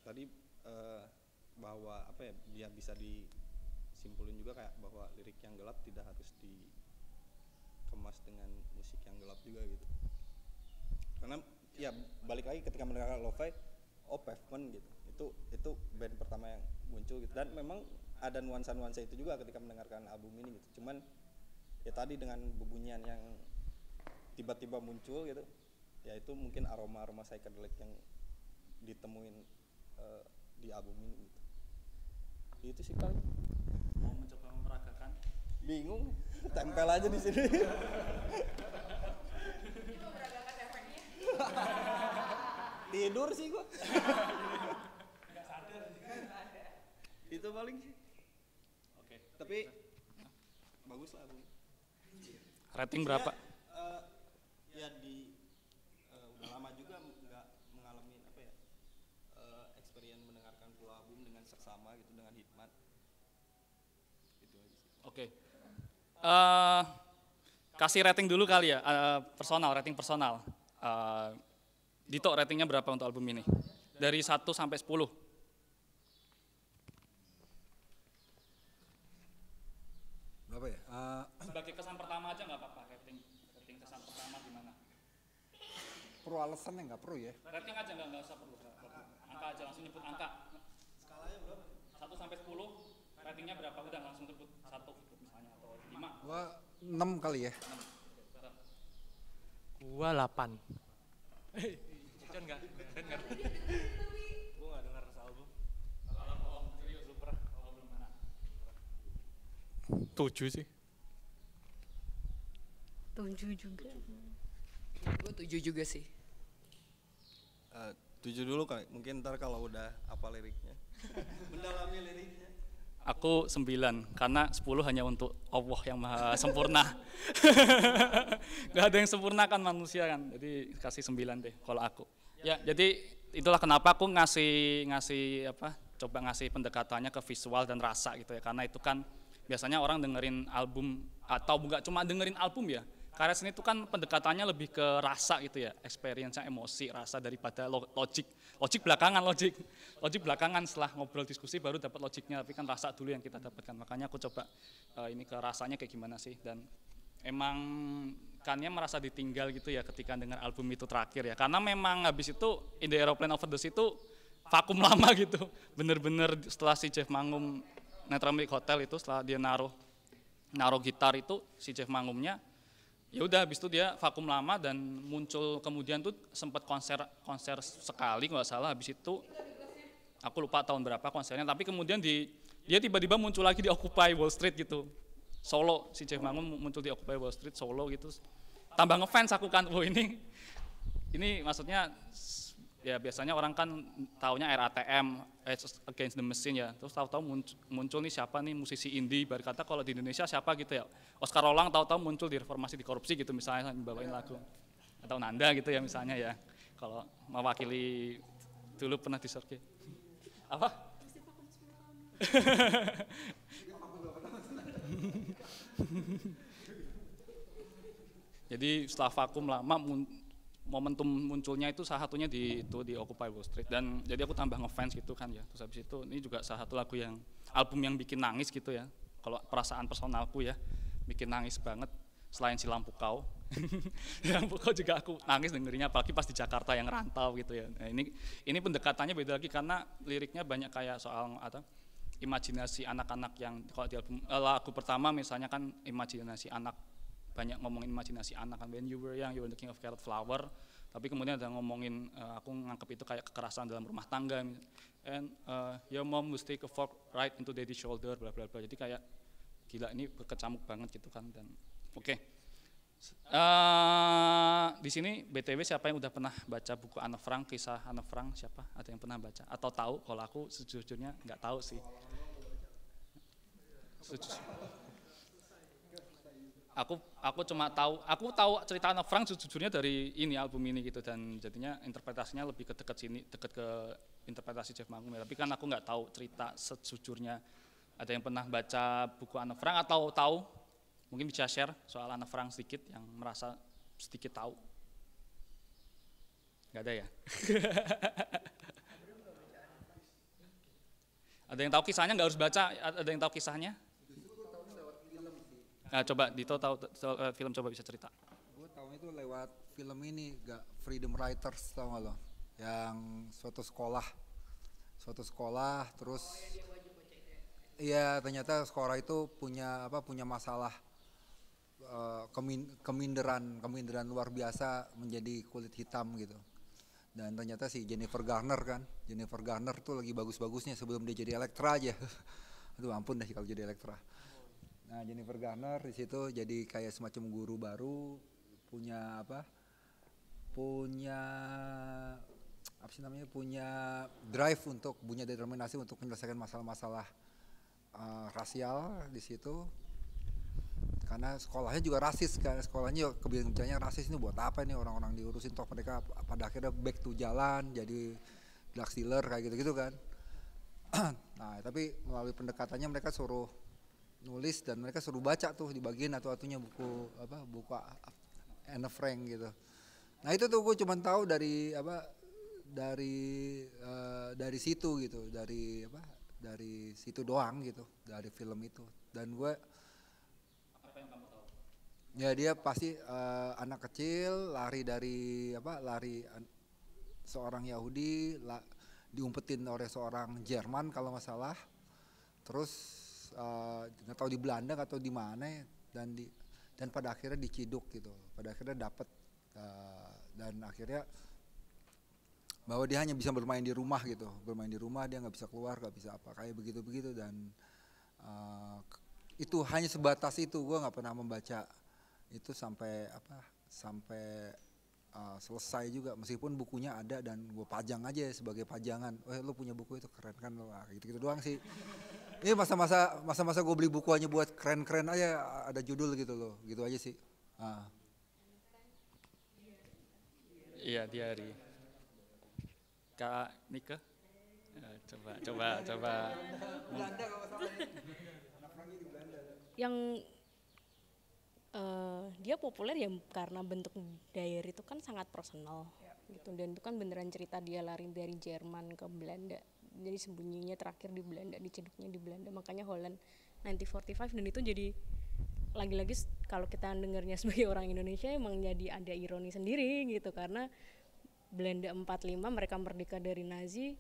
tadi eh, bahwa apa ya dia bisa disimpulin juga kayak bahwa lirik yang gelap tidak harus dikemas dengan musik yang gelap juga gitu karena ya balik lagi ketika mendengarkan lofi oh pavement gitu itu itu band pertama yang muncul gitu dan memang ada nuansa-nuansa itu juga ketika mendengarkan album ini gitu cuman ya tadi dengan bebunyian yang tiba-tiba muncul gitu ya itu mungkin aroma aroma psychedelic yang ditemuin uh, di album ini gitu itu sih paling mau mencoba memperagakan bingung tempel aja di sini tidur sih gua itu paling sih oke tapi bagus lah album rating berapa iya, eh, ya di uh, udah lama juga nggak mengalami apa ya uh, experience mendengarkan pula album dengan seksama gitu dengan hikmat itu aja sih oke okay. uh, eh, kasih rating dulu kali ya uh, personal rating personal uh, Dito ratingnya berapa untuk album ini dari 1 sampai 10 berapa ya? Uh, Sebagai kesan pertama aja nggak apa-apa. perlu alasannya nggak perlu ya. rating aja nggak nggak usah perlu. Angka aja langsung nyebut angka. Skalanya berapa? Satu sampai sepuluh. Ratingnya berapa? Udah langsung nyebut satu misalnya atau lima. Gua enam kali ya. Gua delapan. John nggak? John nggak? Gua Tujuh sih. Tujuh juga. Gue tujuh juga sih. Eh, tujuh dulu kan, mungkin ntar kalau udah apa liriknya. Mendalami liriknya. Aku sembilan, karena sepuluh hanya untuk Allah yang maha sempurna. nggak ada yang sempurna kan manusia kan, jadi kasih sembilan deh kalau aku. Ya, ya jadi itulah kenapa aku ngasih ngasih apa coba ngasih pendekatannya ke visual dan rasa gitu ya karena itu kan biasanya orang dengerin album atau bukan cuma dengerin album ya Karya seni itu kan pendekatannya lebih ke rasa gitu ya, experience emosi, rasa daripada logik. Logik belakangan, logik. Logik belakangan setelah ngobrol diskusi baru dapat logiknya, tapi kan rasa dulu yang kita dapatkan. Makanya aku coba uh, ini ke rasanya kayak gimana sih dan emang kannya merasa ditinggal gitu ya ketika dengar album itu terakhir ya. Karena memang habis itu In the Aeroplane Over the Sea itu vakum lama gitu. Bener-bener setelah si Jeff Mangum Netramik Hotel itu setelah dia naruh naruh gitar itu si Jeff Mangumnya ya udah habis itu dia vakum lama dan muncul kemudian tuh sempat konser konser sekali nggak salah habis itu aku lupa tahun berapa konsernya tapi kemudian di dia tiba-tiba muncul lagi di Occupy Wall Street gitu solo si Jeff Mangun muncul di Occupy Wall Street solo gitu tambah ngefans aku kan oh ini ini maksudnya ya biasanya orang kan taunya RATM eh, Against the Machine ya terus tahu-tahu muncul, muncul nih siapa nih musisi indie baru kata kalau di Indonesia siapa gitu ya Oscar Rolang tahu-tahu muncul di reformasi di korupsi gitu misalnya kan, bawain lagu atau Nanda gitu ya misalnya ya kalau mewakili dulu pernah di survei apa jadi setelah vakum lama momentum munculnya itu salah satunya di itu di Occupy Wall Street dan jadi aku tambah ngefans gitu kan ya terus habis itu ini juga salah satu lagu yang album yang bikin nangis gitu ya kalau perasaan personalku ya bikin nangis banget selain si lampu kau lampu kau juga aku nangis dengerinnya apalagi pas di Jakarta yang rantau gitu ya nah, ini ini pendekatannya beda lagi karena liriknya banyak kayak soal apa imajinasi anak-anak yang kalau di album eh, lagu pertama misalnya kan imajinasi anak banyak ngomongin imajinasi anak kan when you were young you were the king of carrot flower tapi kemudian ada ngomongin uh, aku nganggap itu kayak kekerasan dalam rumah tangga and uh, your mom must take a fork right into daddy's shoulder bla bla bla jadi kayak gila ini berkecamuk banget gitu kan dan oke okay. uh, eh, di sini btw siapa yang udah pernah baca buku Anne Frank kisah Anne Frank siapa ada yang pernah baca atau tahu kalau aku sejujurnya nggak tahu sih Sejujurnya aku aku cuma tahu aku tahu cerita anak Frank sejujurnya dari ini album ini gitu dan jadinya interpretasinya lebih ke dekat sini dekat ke interpretasi Jeff Mangum ya. tapi kan aku nggak tahu cerita sejujurnya ada yang pernah baca buku anak Frank atau tahu mungkin bisa share soal anak Frank sedikit yang merasa sedikit tahu nggak ada ya ada yang tahu kisahnya nggak harus baca ada yang tahu kisahnya Nah, coba Dito tahu eh, film coba bisa cerita. Gue tahu itu lewat film ini, gak Freedom Writers tau gak lo? Yang suatu sekolah, suatu sekolah terus oh, Iya, ternyata sekolah itu punya apa punya masalah uh, kemin, keminderan, keminderan luar biasa menjadi kulit hitam gitu. Dan ternyata si Jennifer Garner kan, Jennifer Garner tuh lagi bagus-bagusnya sebelum dia jadi Elektra aja. Aduh ampun deh kalau jadi Elektra. Nah Jennifer Garner di situ jadi kayak semacam guru baru punya apa? Punya apa sih namanya? Punya drive untuk punya determinasi untuk menyelesaikan masalah-masalah uh, rasial di situ. Karena sekolahnya juga rasis kan, sekolahnya kebiasaannya rasis ini buat apa ini orang-orang diurusin toh mereka pada akhirnya back to jalan jadi drug dealer kayak gitu-gitu kan. nah, tapi melalui pendekatannya mereka suruh nulis dan mereka suruh baca tuh di bagian atau atunya buku apa buku Anne Frank gitu. Nah itu tuh gue cuma tahu dari apa dari uh, dari situ gitu dari apa dari situ doang gitu dari film itu dan gue Apa yang kamu tahu? ya dia pasti uh, anak kecil lari dari apa lari seorang Yahudi la, diumpetin oleh seorang Jerman kalau nggak salah terus Eh, nggak tahu di Belanda atau di mana ya. dan di dan pada akhirnya diciduk gitu pada akhirnya dapat uh, eh, dan akhirnya bahwa dia hanya bisa bermain di rumah gitu bermain di rumah dia nggak bisa keluar nggak bisa apa kayak begitu begitu dan uh, itu hanya sebatas itu gue nggak pernah membaca itu sampai apa sampai Eh, selesai juga meskipun bukunya ada dan gue pajang aja sebagai pajangan wah eh, lu punya buku itu keren kan lo ah, gitu gitu doang sih ini masa-masa masa-masa gue beli buku hanya buat keren-keren aja ada judul gitu loh gitu aja sih uh. iya diary. kak Nika ya, coba coba coba ya. yang Eh, dia populer ya karena bentuk diary itu kan sangat personal ya, gitu dan itu kan beneran cerita dia lari dari Jerman ke Belanda jadi sembunyinya terakhir di Belanda diceduknya di Belanda makanya Holland 1945 dan itu jadi lagi-lagi kalau kita dengarnya sebagai orang Indonesia emang jadi ada ironi sendiri gitu karena Belanda 45 mereka merdeka dari Nazi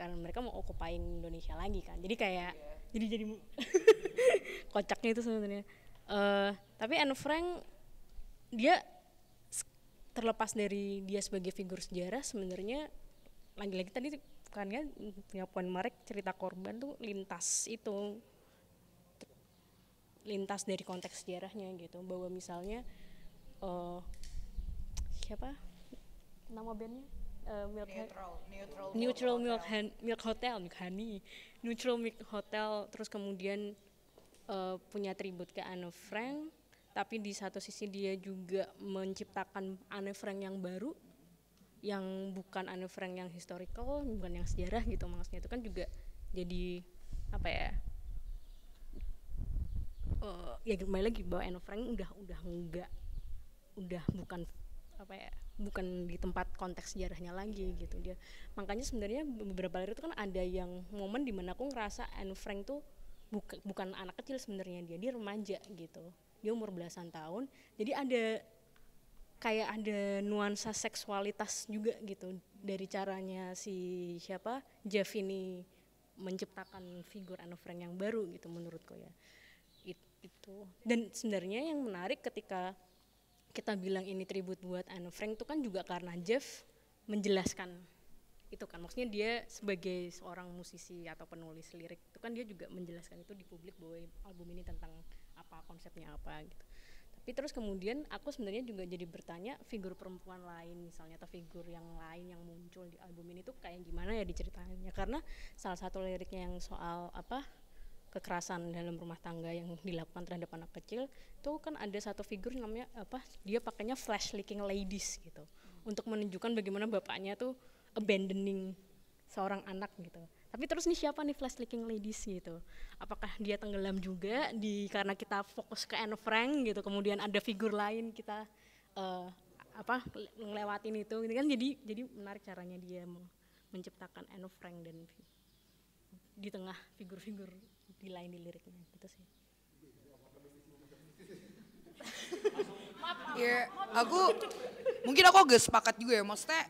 karena mereka mau okupain Indonesia lagi kan jadi kayak yeah. jadi jadi kocaknya itu sebenarnya uh, tapi Anne Frank dia terlepas dari dia sebagai figur sejarah sebenarnya lagi-lagi tadi kan ya poin Marek cerita korban tuh lintas itu lintas dari konteks sejarahnya gitu bahwa misalnya uh, siapa nama bandnya uh, Milk Neutral, Neutral, Milk, Milk Hotel, Milk Honey, Neutral Milk Hotel, terus kemudian uh, punya tribut ke Anne Frank tapi di satu sisi dia juga menciptakan Anne Frank yang baru yang bukan Anne Frank yang historical bukan yang sejarah gitu maksudnya itu kan juga jadi apa ya uh, ya kembali lagi bahwa Anne Frank udah udah enggak udah bukan apa ya bukan di tempat konteks sejarahnya lagi gitu dia makanya sebenarnya beberapa hari itu kan ada yang momen dimana aku ngerasa Anne Frank tuh buka, bukan anak kecil sebenarnya dia dia remaja gitu dia umur belasan tahun jadi ada kayak ada nuansa seksualitas juga gitu dari caranya si siapa Jeff ini menciptakan figur Anne Frank yang baru gitu menurutku ya It, itu dan sebenarnya yang menarik ketika kita bilang ini tribut buat Anne Frank itu kan juga karena Jeff menjelaskan itu kan maksudnya dia sebagai seorang musisi atau penulis lirik itu kan dia juga menjelaskan itu di publik bahwa album ini tentang apa konsepnya apa gitu tapi terus kemudian aku sebenarnya juga jadi bertanya figur perempuan lain misalnya atau figur yang lain yang muncul di album ini tuh kayak gimana ya diceritainnya karena salah satu liriknya yang soal apa kekerasan dalam rumah tangga yang dilakukan terhadap anak kecil itu kan ada satu figur namanya apa dia pakainya flash leaking ladies gitu hmm. untuk menunjukkan bagaimana bapaknya tuh abandoning seorang anak gitu. Tapi terus nih siapa nih flash leaking ladies gitu? Apakah dia tenggelam juga di karena kita fokus ke Anne Frank gitu, kemudian ada figur lain kita uh, apa ngelewatin itu, gitu kan? Jadi jadi menarik caranya dia menciptakan Anne Frank dan di tengah figur-figur di lain di liriknya gitu sih. ya aku mungkin aku agak sepakat juga ya, maksudnya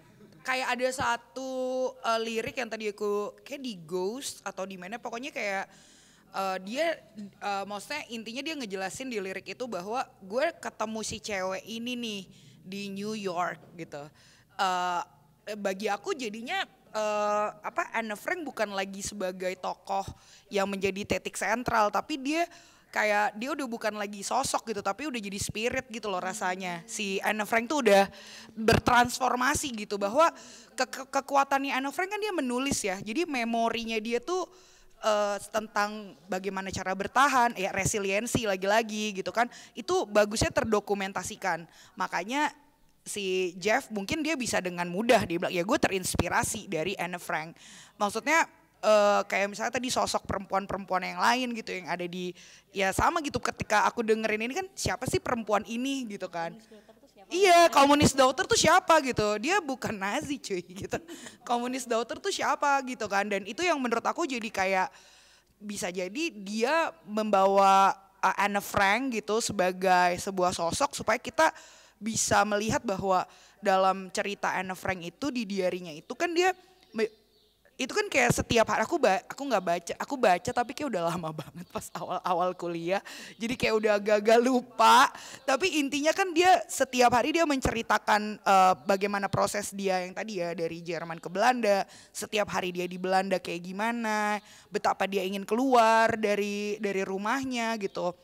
kayak ada satu uh, lirik yang tadi aku kayak di Ghost atau di mana pokoknya kayak uh, dia uh, maksudnya intinya dia ngejelasin di lirik itu bahwa gue ketemu si cewek ini nih di New York gitu. Uh, bagi aku jadinya uh, apa Anne Frank bukan lagi sebagai tokoh yang menjadi titik sentral tapi dia kayak dia udah bukan lagi sosok gitu tapi udah jadi spirit gitu loh rasanya si Anne Frank tuh udah bertransformasi gitu bahwa ke ke kekuatannya Anne Frank kan dia menulis ya jadi memorinya dia tuh uh, tentang bagaimana cara bertahan ya resiliensi lagi-lagi gitu kan itu bagusnya terdokumentasikan makanya si Jeff mungkin dia bisa dengan mudah dia bilang ya gue terinspirasi dari Anne Frank maksudnya uh, kayak misalnya tadi sosok perempuan-perempuan yang lain gitu yang ada di ya sama gitu ketika aku dengerin ini kan siapa sih perempuan ini gitu kan Iya, komunis daughter tuh siapa gitu. Dia bukan Nazi cuy gitu. Komunis daughter tuh siapa gitu kan. Dan itu yang menurut aku jadi kayak bisa jadi dia membawa uh, eh, Anne Frank gitu sebagai sebuah sosok supaya kita bisa melihat bahwa dalam cerita Anne Frank itu di diarinya itu kan dia itu kan kayak setiap hari aku ba aku nggak baca aku baca tapi kayak udah lama banget pas awal-awal kuliah jadi kayak udah agak lupa tapi intinya kan dia setiap hari dia menceritakan uh, bagaimana proses dia yang tadi ya dari Jerman ke Belanda setiap hari dia di Belanda kayak gimana betapa dia ingin keluar dari dari rumahnya gitu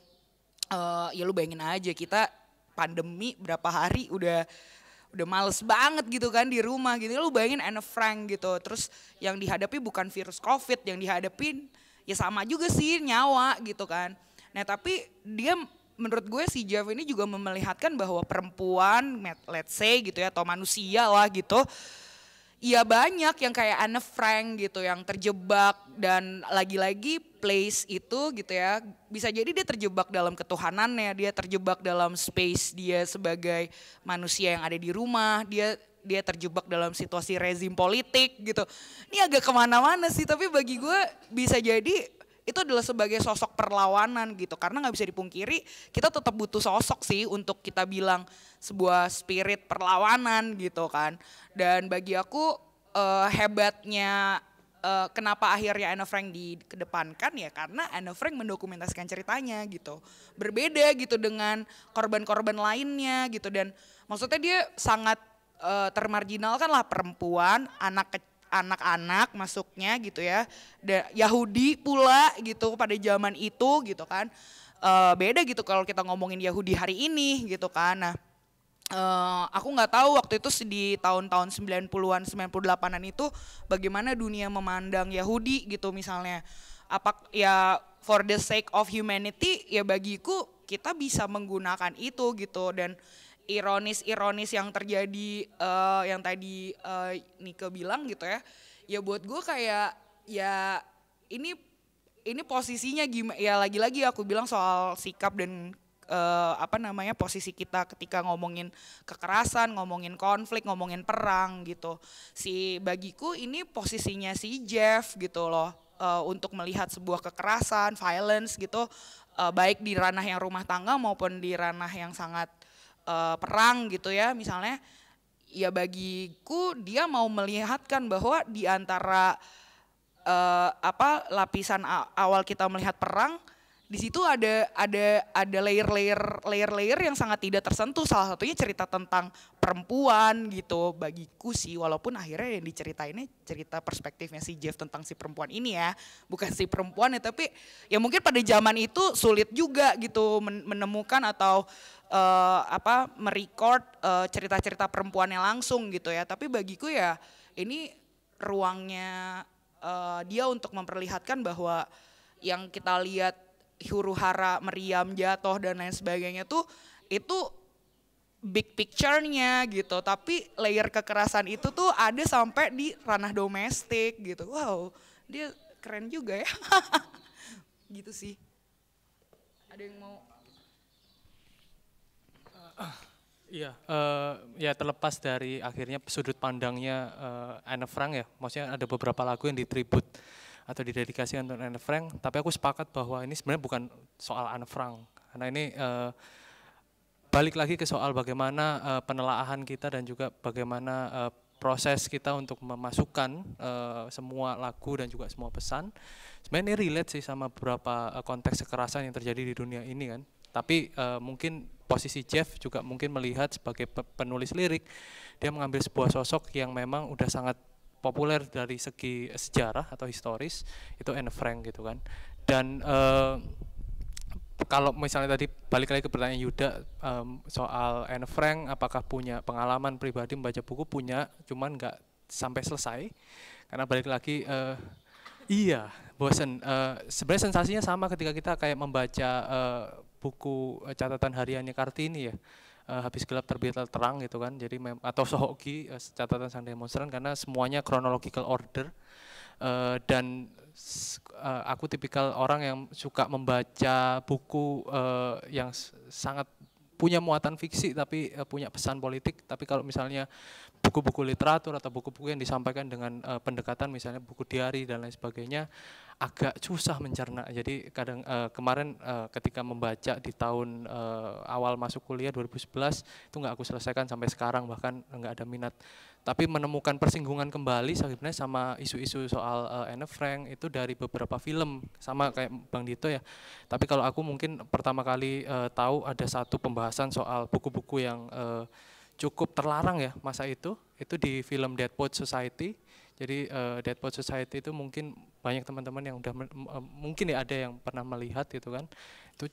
uh, ya lu bayangin aja kita pandemi berapa hari udah udah males banget gitu kan di rumah gitu. Lu bayangin Anne Frank gitu. Terus yang dihadapi bukan virus COVID, yang dihadapin ya sama juga sih nyawa gitu kan. Nah tapi dia menurut gue si Jeff ini juga memelihatkan bahwa perempuan, let's say gitu ya, atau manusia lah gitu, Iya banyak yang kayak Anne Frank gitu yang terjebak dan lagi-lagi place itu gitu ya bisa jadi dia terjebak dalam ketuhanannya dia terjebak dalam space dia sebagai manusia yang ada di rumah dia dia terjebak dalam situasi rezim politik gitu ini agak kemana-mana sih tapi bagi gue bisa jadi itu adalah sebagai sosok perlawanan gitu karena nggak bisa dipungkiri kita tetap butuh sosok sih untuk kita bilang sebuah spirit perlawanan gitu kan dan bagi aku uh, hebatnya uh, kenapa akhirnya Anne Frank dikedepankan ya karena Anne Frank mendokumentasikan ceritanya gitu. Berbeda gitu dengan korban-korban lainnya gitu dan maksudnya dia sangat uh, termarginalkan lah perempuan, anak kecil anak-anak masuknya gitu ya. Da Yahudi pula gitu pada zaman itu gitu kan. Uh, beda gitu kalau kita ngomongin Yahudi hari ini gitu kan. Nah, Uh, aku nggak tahu waktu itu di tahun-tahun 90-an 98-an itu bagaimana dunia memandang Yahudi gitu misalnya apa ya for the sake of humanity ya bagiku kita bisa menggunakan itu gitu dan ironis-ironis yang terjadi uh, yang tadi uh, Nike bilang gitu ya ya buat gue kayak ya ini ini posisinya gimana ya lagi-lagi aku bilang soal sikap dan uh, apa namanya posisi kita ketika ngomongin kekerasan, ngomongin konflik, ngomongin perang gitu. Si bagiku ini posisinya si Jeff gitu loh. Uh, untuk melihat sebuah kekerasan, violence gitu, uh, baik di ranah yang rumah tangga maupun di ranah yang sangat uh, perang gitu ya misalnya ya bagiku dia mau melihatkan bahwa di antara uh, apa lapisan awal kita melihat perang di situ ada ada ada layer-layer layer-layer yang sangat tidak tersentuh salah satunya cerita tentang perempuan gitu bagiku sih walaupun akhirnya yang diceritainnya cerita perspektifnya si Jeff tentang si perempuan ini ya bukan si perempuan ya tapi ya mungkin pada zaman itu sulit juga gitu menemukan atau uh, apa merecord uh, cerita-cerita perempuannya langsung gitu ya tapi bagiku ya ini ruangnya uh, dia untuk memperlihatkan bahwa yang kita lihat huru hara meriam jatuh dan lain sebagainya tuh itu big picture-nya gitu. Tapi layer kekerasan itu tuh ada sampai di ranah domestik gitu. Wow, dia keren juga ya. gitu sih. Ada yang mau? Ah, iya, uh, uh, ya terlepas dari akhirnya sudut pandangnya uh, Anne Frank ya. Maksudnya ada beberapa lagu yang ditribut atau didedikasikan untuk Anne Frank, tapi aku sepakat bahwa ini sebenarnya bukan soal Anne Frank, karena ini uh, balik lagi ke soal bagaimana uh, penelaahan kita dan juga bagaimana uh, proses kita untuk memasukkan uh, semua lagu dan juga semua pesan. Sebenarnya ini relate sih sama beberapa konteks kekerasan yang terjadi di dunia ini kan. Tapi uh, mungkin posisi Jeff juga mungkin melihat sebagai penulis lirik, dia mengambil sebuah sosok yang memang udah sangat populer dari segi sejarah atau historis itu Anne Frank gitu kan dan uh, kalau misalnya tadi balik lagi ke pertanyaan Yuda um, soal Anne Frank apakah punya pengalaman pribadi membaca buku punya cuman nggak sampai selesai karena balik lagi uh, iya bosen uh, sebenarnya sensasinya sama ketika kita kayak membaca uh, buku catatan hariannya Kartini ya uh, habis gelap terbitlah terang gitu kan jadi atau sohoki uh, eh, catatan sang demonstran karena semuanya chronological order uh, dan uh, aku tipikal orang yang suka membaca buku uh, yang sangat punya muatan fiksi tapi uh, punya pesan politik. Tapi kalau misalnya buku-buku literatur atau buku-buku yang disampaikan dengan uh, pendekatan misalnya buku diari dan lain sebagainya agak susah mencerna. Jadi kadang uh, kemarin uh, ketika membaca di tahun uh, awal masuk kuliah 2011 itu nggak aku selesaikan sampai sekarang bahkan nggak ada minat tapi menemukan persinggungan kembali sebenarnya sama isu-isu soal uh, Anne Frank itu dari beberapa film sama kayak Bang Dito ya. Tapi kalau aku mungkin pertama kali uh, tahu ada satu pembahasan soal buku-buku yang uh, cukup terlarang ya masa itu, itu di film Dead Poet Society. Jadi uh, Dead Poet Society itu mungkin banyak teman-teman yang udah uh, mungkin ya ada yang pernah melihat gitu kan. Itu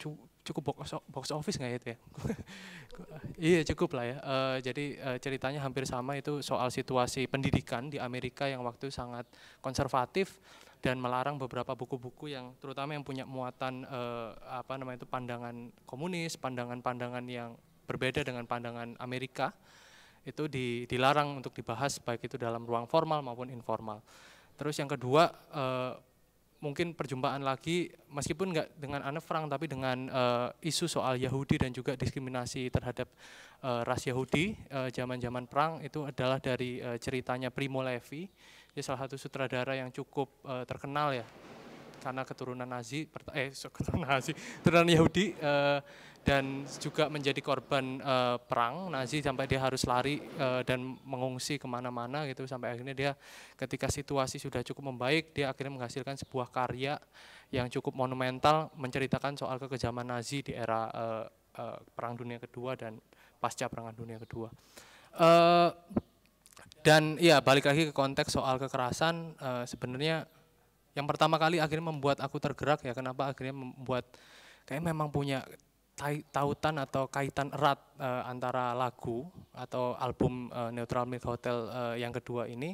cukup box box office nggak ya itu ya? iya cukup lah ya. Uh, jadi uh, ceritanya hampir sama itu soal situasi pendidikan di Amerika yang waktu sangat konservatif dan melarang beberapa buku-buku yang terutama yang punya muatan uh, apa namanya itu pandangan komunis, pandangan-pandangan yang berbeda dengan pandangan Amerika itu di, dilarang untuk dibahas baik itu dalam ruang formal maupun informal. Terus yang kedua uh, mungkin perjumpaan lagi meskipun nggak dengan Anne Frank tapi dengan uh, isu soal Yahudi dan juga diskriminasi terhadap uh, ras Yahudi eh, zaman-zaman uh, perang itu adalah dari uh, ceritanya Primo Levi dia salah satu sutradara yang cukup uh, terkenal ya karena keturunan Nazi, eh keturunan Nazi, keturunan Yahudi uh, dan juga menjadi korban uh, perang Nazi sampai dia harus lari uh, dan mengungsi kemana-mana gitu sampai akhirnya dia ketika situasi sudah cukup membaik dia akhirnya menghasilkan sebuah karya yang cukup monumental menceritakan soal kekejaman Nazi di era uh, uh, Perang Dunia Kedua dan pasca Perang Dunia Kedua. Uh, dan ya balik lagi ke konteks soal kekerasan uh, sebenarnya yang pertama kali akhirnya membuat aku tergerak ya kenapa akhirnya membuat kayak memang punya tautan atau kaitan erat uh, antara lagu atau album uh, Neutral Milk Hotel uh, yang kedua ini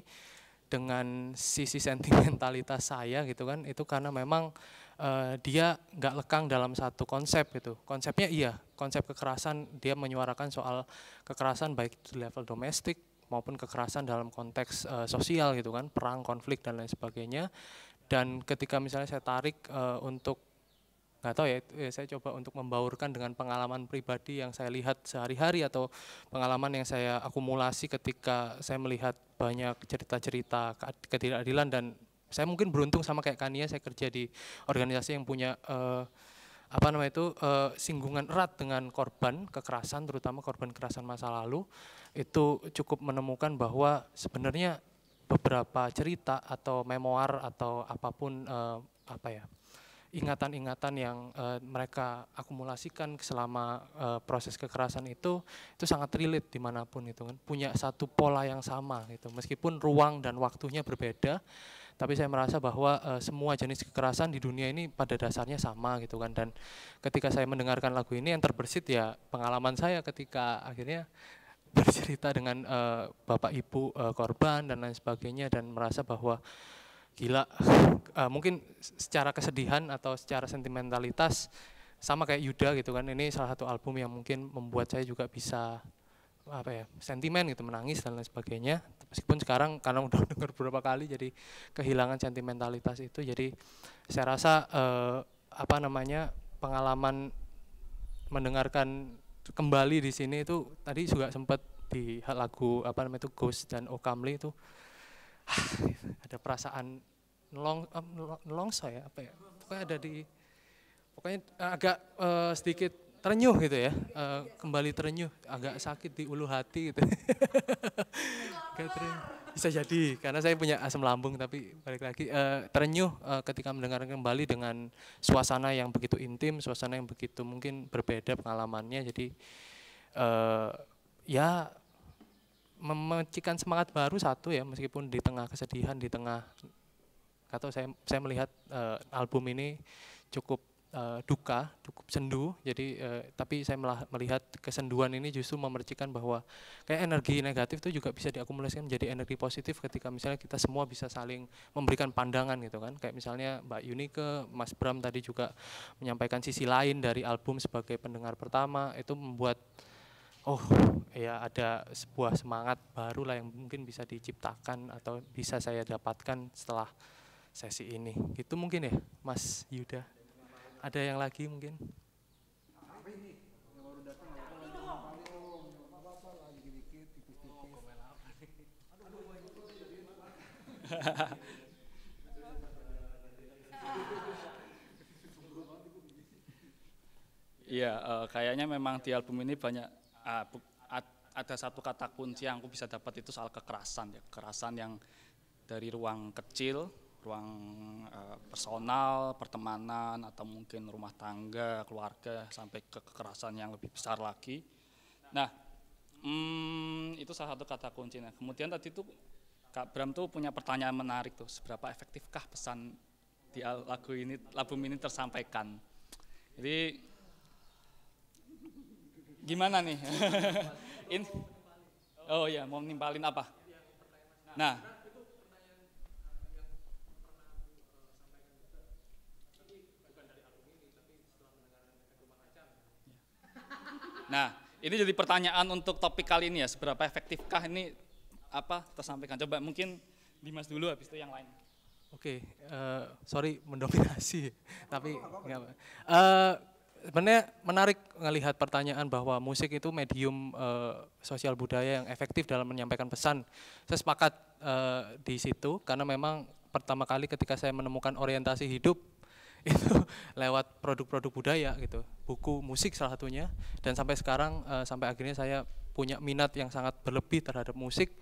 dengan sisi sentimentalitas saya gitu kan itu karena memang uh, dia nggak lekang dalam satu konsep gitu konsepnya iya konsep kekerasan dia menyuarakan soal kekerasan baik di level domestik maupun kekerasan dalam konteks uh, sosial gitu kan perang konflik dan lain sebagainya dan ketika misalnya saya tarik uh, untuk nggak tahu ya, eh, saya coba untuk membaurkan dengan pengalaman pribadi yang saya lihat sehari-hari atau pengalaman yang saya akumulasi ketika saya melihat banyak cerita-cerita ketidakadilan dan saya mungkin beruntung sama kayak Kania saya kerja di organisasi yang punya uh, apa namanya itu uh, singgungan erat dengan korban kekerasan terutama korban kekerasan masa lalu itu cukup menemukan bahwa sebenarnya beberapa cerita atau memoir atau apapun uh, apa ya ingatan-ingatan yang uh, mereka akumulasikan selama uh, proses kekerasan itu itu sangat relate dimanapun itu kan punya satu pola yang sama gitu meskipun ruang dan waktunya berbeda tapi saya merasa bahwa uh, semua jenis kekerasan di dunia ini pada dasarnya sama gitu kan dan ketika saya mendengarkan lagu ini yang terbersit ya pengalaman saya ketika akhirnya bercerita dengan uh, bapak ibu uh, korban dan lain sebagainya dan merasa bahwa gila uh, mungkin secara kesedihan atau secara sentimentalitas sama kayak Yuda gitu kan ini salah satu album yang mungkin membuat saya juga bisa apa ya sentimen gitu menangis dan lain sebagainya meskipun sekarang karena udah dengar beberapa kali jadi kehilangan sentimentalitas itu jadi saya rasa uh, apa namanya pengalaman mendengarkan kembali di sini itu tadi juga sempat di lagu apa namanya itu Ghost dan Okamli itu ah, ada perasaan long nelongso ya apa ya pokoknya ada di pokoknya agak uh, sedikit terenyuh gitu ya, uh, kembali terenyuh, agak sakit di ulu hati gitu. Bisa jadi karena saya punya asam lambung tapi balik lagi uh, terenyuh uh, ketika mendengarkan kembali dengan suasana yang begitu intim, suasana yang begitu mungkin berbeda pengalamannya, jadi uh, ya memecikan semangat baru satu ya meskipun di tengah kesedihan, di tengah atau saya saya melihat uh, album ini cukup Eh, duka, cukup sendu. Jadi uh, tapi saya melihat kesenduan ini justru memercikan bahwa kayak energi negatif itu juga bisa diakumulasikan menjadi energi positif ketika misalnya kita semua bisa saling memberikan pandangan gitu kan. Kayak misalnya Mbak Yuni ke Mas Bram tadi juga menyampaikan sisi lain dari album sebagai pendengar pertama itu membuat oh ya ada sebuah semangat baru lah yang mungkin bisa diciptakan atau bisa saya dapatkan setelah sesi ini. Gitu mungkin ya Mas Yuda. Ada yang lagi mungkin? Iya, uh, kayaknya memang di album ini banyak uh, ada satu kata kunci yang aku bisa dapat itu soal kekerasan ya, kekerasan yang dari ruang kecil ruang uh, personal, pertemanan atau mungkin rumah tangga, keluarga sampai ke kekerasan yang lebih besar lagi. Nah, hmm, itu salah satu kata kuncinya. Kemudian tadi tuh Kak Bram tuh punya pertanyaan menarik tuh, seberapa efektifkah pesan di lagu ini, lagu ini tersampaikan. Jadi gimana nih? In, oh ya, mau nimpalin apa? Nah, Nah, ini jadi pertanyaan untuk topik kali ini ya, seberapa efektifkah ini apa tersampaikan? Coba mungkin Dimas dulu habis itu yang lain. Oke, okay, uh, eh, sorry mendominasi, tapi apa. Eh, sebenarnya menarik melihat pertanyaan bahwa musik itu medium e, sosial budaya yang efektif dalam menyampaikan pesan. Saya sepakat e, di situ karena memang pertama kali ketika saya menemukan orientasi hidup itu lewat produk-produk budaya gitu buku musik salah satunya dan sampai sekarang uh, sampai akhirnya saya punya minat yang sangat berlebih terhadap musik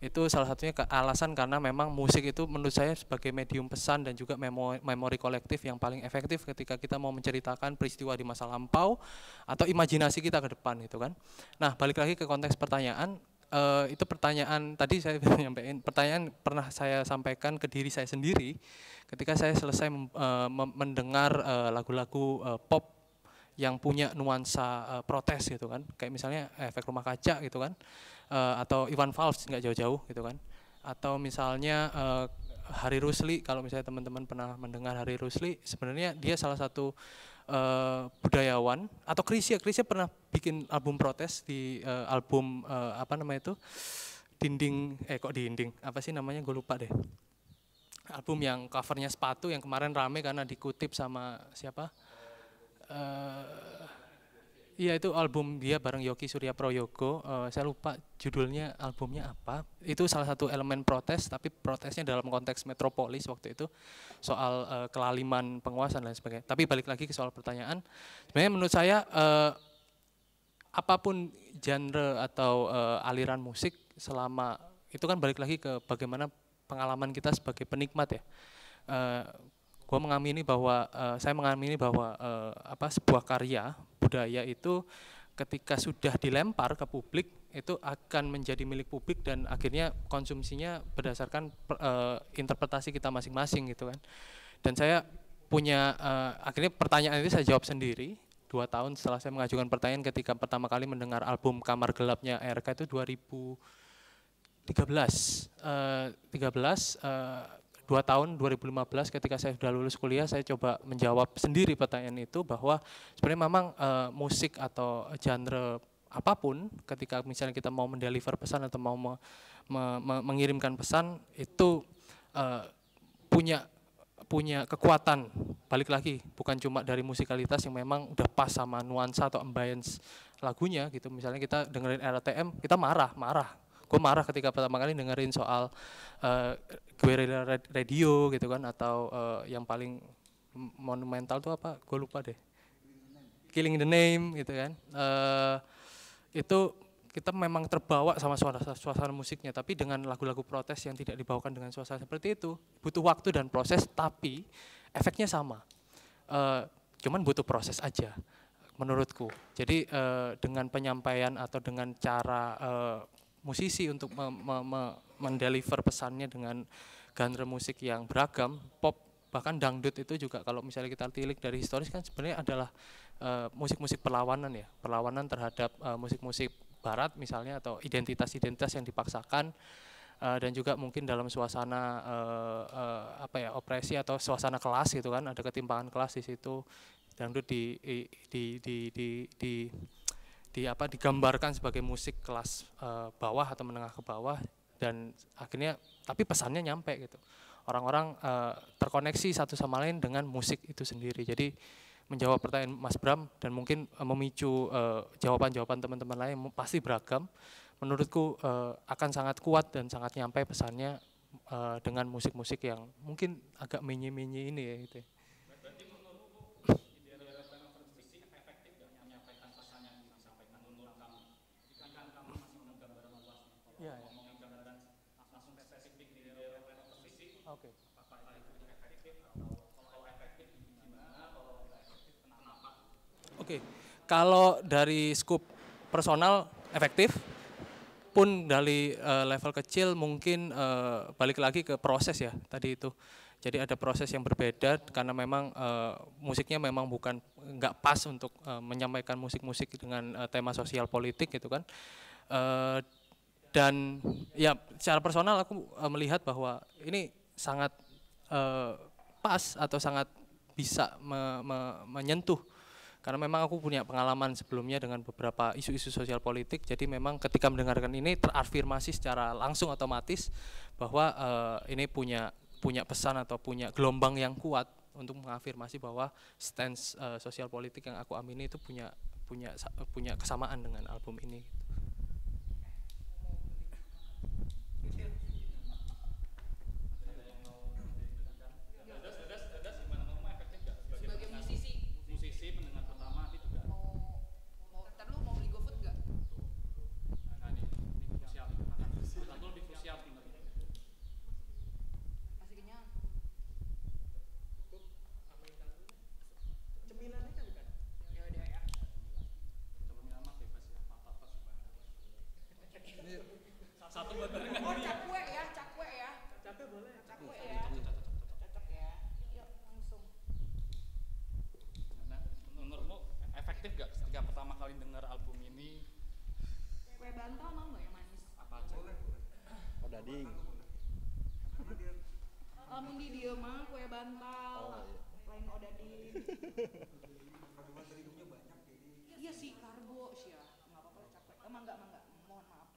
itu salah satunya ke alasan karena memang musik itu menurut saya sebagai medium pesan dan juga memori kolektif yang paling efektif ketika kita mau menceritakan peristiwa di masa lampau atau imajinasi kita ke depan gitu kan. Nah, balik lagi ke konteks pertanyaan, Eh, itu pertanyaan tadi saya menyampaikan pertanyaan pernah saya sampaikan ke diri saya sendiri ketika saya selesai uh, mendengar eh, lagu-lagu uh, uh, pop yang punya nuansa uh, protes gitu kan kayak misalnya efek rumah kaca gitu kan uh, atau Ivan Fals nggak jauh-jauh gitu kan atau misalnya uh, Hari Rusli kalau misalnya teman-teman pernah mendengar Hari Rusli sebenarnya dia salah satu uh, budayawan atau Krisya Krisya pernah bikin album protes di uh, album uh, apa namanya itu dinding eh kok dinding apa sih namanya gue lupa deh album yang covernya sepatu yang kemarin rame karena dikutip sama siapa uh, Iya itu album dia bareng Yoki Surya Proyogo. Uh, eh, saya lupa judulnya albumnya apa. Itu salah satu elemen protes, tapi protesnya dalam konteks metropolis waktu itu soal uh, kelaliman penguasaan dan sebagainya. Tapi balik lagi ke soal pertanyaan, sebenarnya menurut saya uh, apapun genre atau uh, aliran musik selama itu kan balik lagi ke bagaimana pengalaman kita sebagai penikmat ya. Uh, gue mengamini bahwa uh, saya mengamini bahwa uh, apa sebuah karya budaya itu ketika sudah dilempar ke publik itu akan menjadi milik publik dan akhirnya konsumsinya berdasarkan per, eh, e, interpretasi kita masing-masing gitu kan. Dan saya punya e, akhirnya pertanyaan itu saya jawab sendiri dua tahun setelah saya mengajukan pertanyaan ketika pertama kali mendengar album Kamar Gelapnya RK itu 2013 e, 13 e, dua tahun 2015 ketika saya sudah lulus kuliah saya coba menjawab sendiri pertanyaan itu bahwa sebenarnya memang e, musik atau genre apapun ketika misalnya kita mau mendeliver pesan atau mau me, me, me, mengirimkan pesan itu e, punya punya kekuatan balik lagi bukan cuma dari musikalitas yang memang udah pas sama nuansa atau ambience lagunya gitu misalnya kita dengerin RTM kita marah marah gue marah ketika pertama kali dengerin soal uh, radio gitu kan atau uh, yang paling monumental tuh apa gue lupa deh killing the name gitu kan uh, itu kita memang terbawa sama suasana, suasana musiknya, tapi dengan lagu-lagu protes yang tidak dibawakan dengan suasana seperti itu, butuh waktu dan proses, tapi efeknya sama. Uh, cuman butuh proses aja, menurutku. Jadi uh, dengan penyampaian atau dengan cara uh, musisi untuk me me me mendeliver pesannya dengan genre musik yang beragam, pop bahkan dangdut itu juga kalau misalnya kita tilik dari historis kan sebenarnya adalah eh, musik-musik uh, perlawanan ya, perlawanan terhadap eh, musik-musik uh, barat misalnya atau identitas-identitas yang dipaksakan uh, dan juga mungkin dalam suasana uh, uh, apa ya opresi atau suasana kelas gitu kan ada ketimpangan kelas di situ dangdut di di di di, di, di di apa digambarkan sebagai musik kelas e, bawah atau menengah ke bawah dan akhirnya tapi pesannya nyampe gitu orang-orang e, terkoneksi satu sama lain dengan musik itu sendiri jadi menjawab pertanyaan Mas Bram dan mungkin eh, memicu jawaban-jawaban teman-teman lain pasti beragam menurutku e, akan sangat kuat dan sangat nyampe pesannya e, dengan musik-musik yang mungkin agak menyi-menyi ini ya gitu ya. Oke. Kalau dari skup personal efektif pun dari uh, level kecil mungkin uh, balik lagi ke proses ya tadi itu. Jadi ada proses yang berbeda karena memang uh, musiknya memang bukan nggak pas untuk uh, menyampaikan musik-musik dengan uh, tema sosial politik gitu kan. Uh, dan ya secara personal aku uh, melihat bahwa ini sangat uh, pas atau sangat bisa me, me, menyentuh karena memang aku punya pengalaman sebelumnya dengan beberapa isu-isu sosial politik jadi memang ketika mendengarkan ini terafirmasi secara langsung otomatis bahwa uh, ini punya punya pesan atau punya gelombang yang kuat untuk mengafirmasi bahwa stance uh, sosial politik yang aku amini itu punya punya punya kesamaan dengan album ini anjing. Lamun di dia mah kue bantal. Oh, iya. Lain odading. Iya sih karbo sih ya. Enggak apa-apa capek. Emang eh, enggak, enggak. Mohon maaf.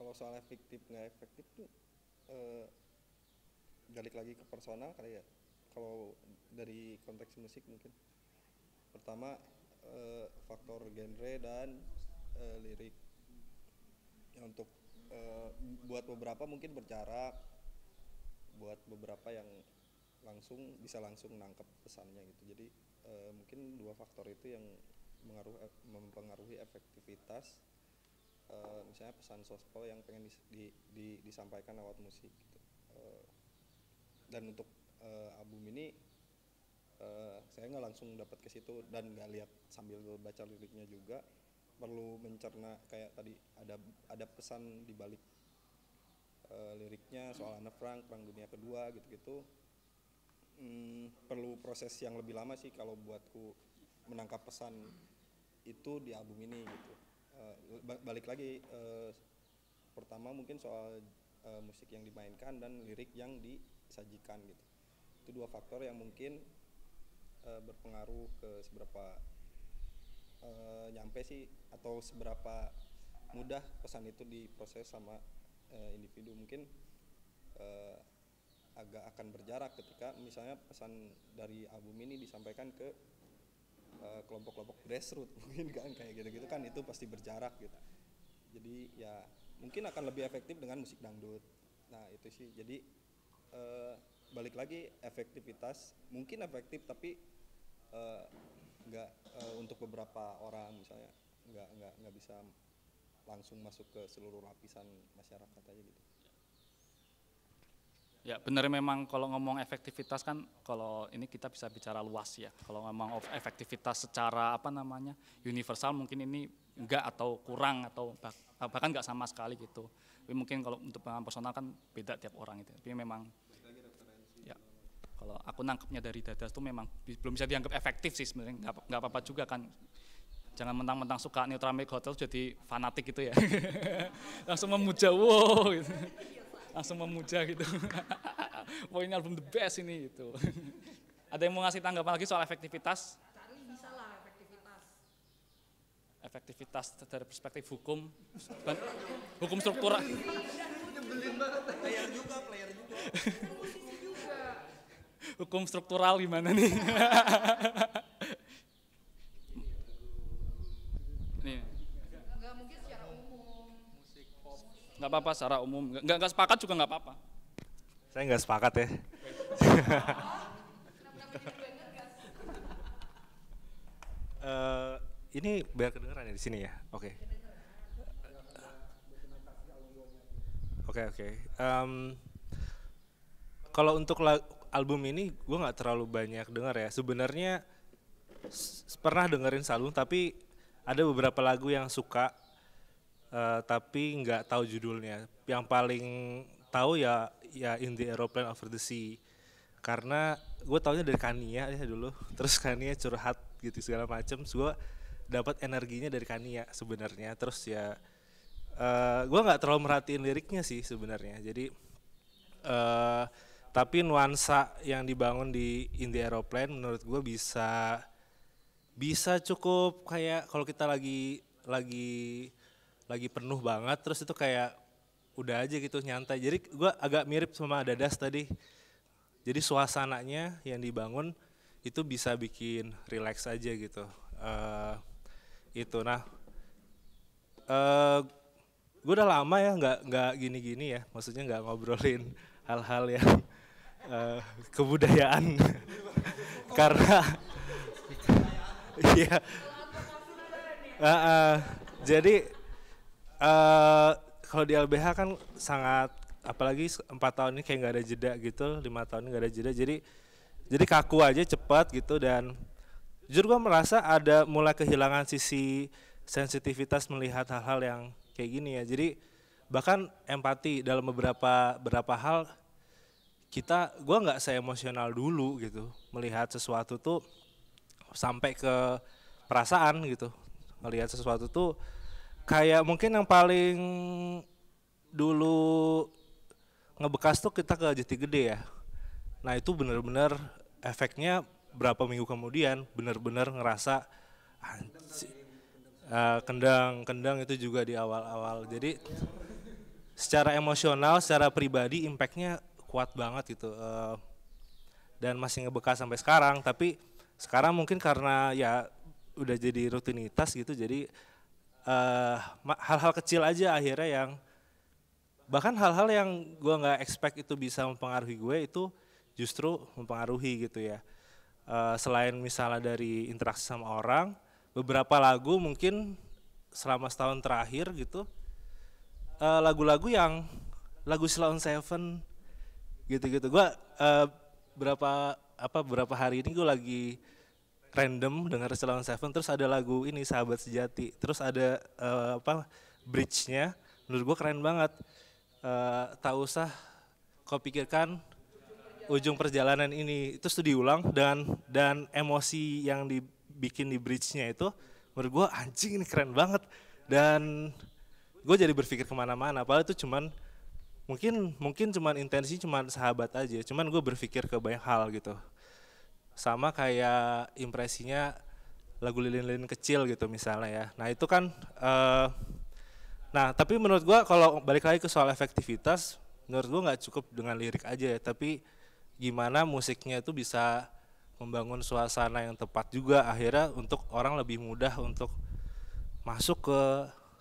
Kalau soal efektif nggak efektif tuh eh, balik lagi ke personal kali ya. Kalau dari konteks musik mungkin pertama eh, faktor genre dan eh, lirik ya, untuk Eh, buat beberapa mungkin berjarak buat beberapa yang langsung bisa langsung nangkep pesannya gitu jadi e, mungkin dua faktor itu yang mengaruh, eh, mempengaruhi efektivitas e, misalnya pesan sospol yang pengen di, di, di, disampaikan lewat musik gitu. e, dan untuk e, album ini uh, saya nggak langsung dapat ke situ dan nggak lihat sambil baca liriknya juga perlu mencerna kayak tadi ada ada pesan di balik e, liriknya soal Anne Frank perang dunia kedua gitu-gitu hmm, perlu proses yang lebih lama sih kalau buatku menangkap pesan itu di album ini gitu e, balik lagi e, pertama mungkin soal e, musik yang dimainkan dan lirik yang disajikan gitu itu dua faktor yang mungkin e, berpengaruh ke seberapa uh, nyampe sih atau seberapa mudah pesan itu diproses sama uh, individu mungkin uh, agak akan berjarak ketika misalnya pesan dari album ini disampaikan ke kelompok kelompok-kelompok grassroots mungkin kan kayak gitu-gitu kan itu pasti berjarak gitu jadi ya mungkin akan lebih efektif dengan musik dangdut nah itu sih jadi uh, balik lagi efektivitas mungkin efektif tapi nggak uh, uh, untuk beberapa orang misalnya nggak nggak nggak bisa langsung masuk ke seluruh lapisan masyarakat aja gitu. Ya benar memang kalau ngomong efektivitas kan kalau ini kita bisa bicara luas ya. Kalau ngomong efektivitas secara apa namanya universal mungkin ini enggak atau kurang atau bahkan enggak sama sekali gitu. Tapi mungkin kalau untuk pengalaman personal kan beda tiap orang itu. Tapi memang kalau aku nangkepnya dari dadas itu memang belum bisa dianggap efektif sih sebenarnya nggak apa-apa juga kan jangan mentang-mentang suka Neutramilk Hotel jadi fanatik gitu ya langsung memuja wow gitu. langsung memuja gitu wow ini album the best ini itu. ada yang mau ngasih tanggapan lagi soal efektivitas efektivitas dari perspektif hukum hukum struktural player iya, juga player juga hukum struktural gimana nih? nih. Enggak apa-apa secara umum. Enggak enggak sepakat juga enggak apa-apa. Saya enggak sepakat ya. uh, ini biar kedengeran ya di sini ya. Oke. Okay. Oke okay, oke. Okay. Um, kalau untuk album ini gue nggak terlalu banyak dengar ya. Sebenarnya pernah dengerin Salung tapi ada beberapa lagu yang suka uh, tapi nggak tahu judulnya. Yang paling tahu ya ya In the Aeroplane Over the Sea karena gue taunya dari Kania ya dulu terus Kania curhat gitu segala macem gue dapat energinya dari Kania sebenarnya terus ya uh, eh, gue nggak terlalu merhatiin liriknya sih sebenarnya jadi uh, tapi nuansa yang dibangun di Indie Aeroplane menurut gue bisa bisa cukup kayak kalau kita lagi lagi lagi penuh banget terus itu kayak udah aja gitu nyantai jadi gue agak mirip sama Dadas tadi jadi suasananya yang dibangun itu bisa bikin relax aja gitu uh, itu nah uh, eh, gue udah lama ya nggak nggak gini-gini ya maksudnya nggak ngobrolin hal-hal yang uh, kebudayaan karena iya uh, uh, jadi uh, kalau di LBH kan sangat apalagi empat tahun ini kayak nggak ada jeda gitu lima tahun nggak ada jeda jadi jadi kaku aja cepat gitu dan jujur gue merasa ada mulai kehilangan sisi sensitivitas melihat hal-hal yang kayak gini ya jadi bahkan empati dalam beberapa beberapa hal kita gue nggak se emosional dulu gitu melihat sesuatu tuh sampai ke perasaan gitu melihat sesuatu tuh kayak mungkin yang paling dulu ngebekas tuh kita ke jati gede ya nah itu bener-bener efeknya berapa minggu kemudian bener-bener ngerasa kendang kendang kendang itu juga di awal-awal jadi secara emosional secara pribadi impactnya kuat banget gitu uh, dan masih ngebekas sampai sekarang tapi sekarang mungkin karena ya udah jadi rutinitas gitu jadi eh, hal-hal uh, kecil aja akhirnya yang bahkan hal-hal yang gue nggak expect itu bisa mempengaruhi gue itu justru mempengaruhi gitu ya uh, selain misalnya dari interaksi sama orang beberapa lagu mungkin selama setahun terakhir gitu lagu-lagu uh, yang lagu Sloan Seven gitu-gitu gue uh, berapa apa berapa hari ini gue lagi random dengar Selawan Seven terus ada lagu ini Sahabat Sejati terus ada uh, apa bridge-nya menurut gue keren banget uh, tak usah kau pikirkan ujung perjalanan ini itu tuh diulang dan dan emosi yang dibikin di bridge-nya itu menurut gue anjing ini keren banget dan gue jadi berpikir kemana-mana padahal itu cuman mungkin mungkin cuman intensi cuman sahabat aja cuman gue berpikir ke banyak hal gitu sama kayak impresinya lagu lilin-lilin kecil gitu misalnya ya nah itu kan uh, nah tapi menurut gue kalau balik lagi ke soal efektivitas menurut gue nggak cukup dengan lirik aja ya tapi gimana musiknya itu bisa membangun suasana yang tepat juga akhirnya untuk orang lebih mudah untuk masuk ke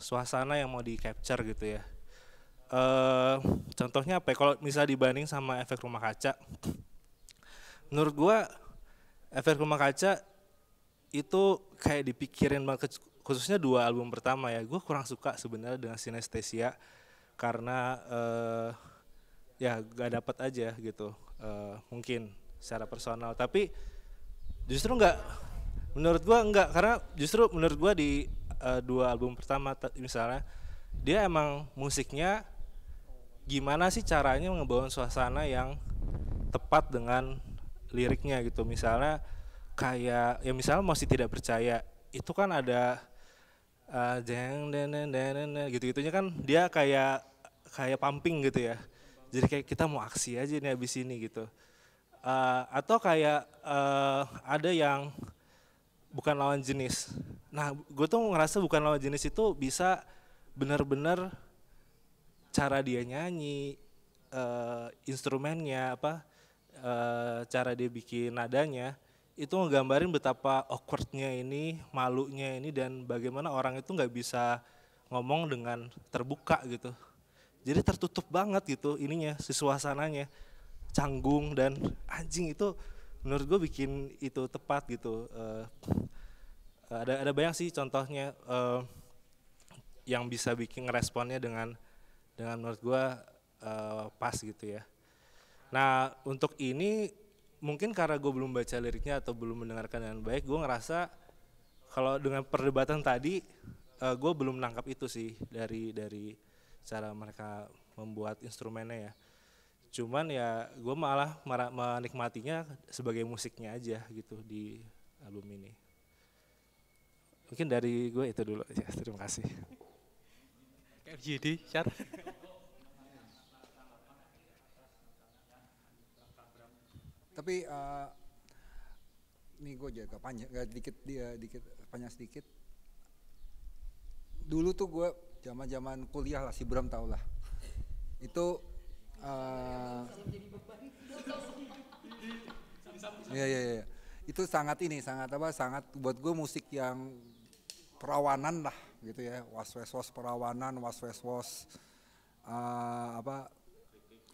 suasana yang mau di capture gitu ya uh, contohnya apa? Ya? Kalau misal dibanding sama efek rumah kaca, menurut gua efek rumah kaca itu kayak dipikirin banget khususnya dua album pertama ya. Gua kurang suka sebenarnya dengan sinestesia karena uh, ya gak dapat aja gitu uh, mungkin secara personal. Tapi justru nggak menurut gua nggak karena justru menurut gua di uh, dua album pertama misalnya dia emang musiknya gimana sih caranya ngebangun suasana yang tepat dengan liriknya gitu misalnya kayak ya misalnya masih tidak percaya itu kan ada uh, eh, jeng den den gitu gitunya kan dia kayak kayak pumping gitu ya jadi kayak kita mau aksi aja nih abis ini gitu uh, atau kayak uh, ada yang bukan lawan jenis nah gue tuh ngerasa bukan lawan jenis itu bisa benar-benar cara dia nyanyi uh, instrumennya apa uh, cara dia bikin nadanya itu menggambarin betapa awkwardnya ini malunya ini dan bagaimana orang itu nggak bisa ngomong dengan terbuka gitu jadi tertutup banget gitu ininya si suasananya canggung dan anjing itu menurut gue bikin itu tepat gitu uh, ada ada banyak sih contohnya uh, yang bisa bikin responnya dengan dengan menurut gue uh, pas gitu ya. Nah untuk ini mungkin karena gue belum baca liriknya atau belum mendengarkan dengan baik, gue ngerasa kalau dengan perdebatan tadi uh, eh, gue belum nangkap itu sih dari dari cara mereka membuat instrumennya ya. Cuman ya gue malah menikmatinya sebagai musiknya aja gitu di album ini. Mungkin dari gue itu dulu ya. Terima kasih. RJD cara tapi uh, nih gue jaga panjang gak eh, dikit dia dikit panjang sedikit dulu tuh gue zaman zaman kuliah lah si Bram tau lah itu uh, ya ya ya itu sangat ini sangat apa sangat buat gue musik yang perawanan lah gitu ya was-was was perawanan was-was was uh, eh, apa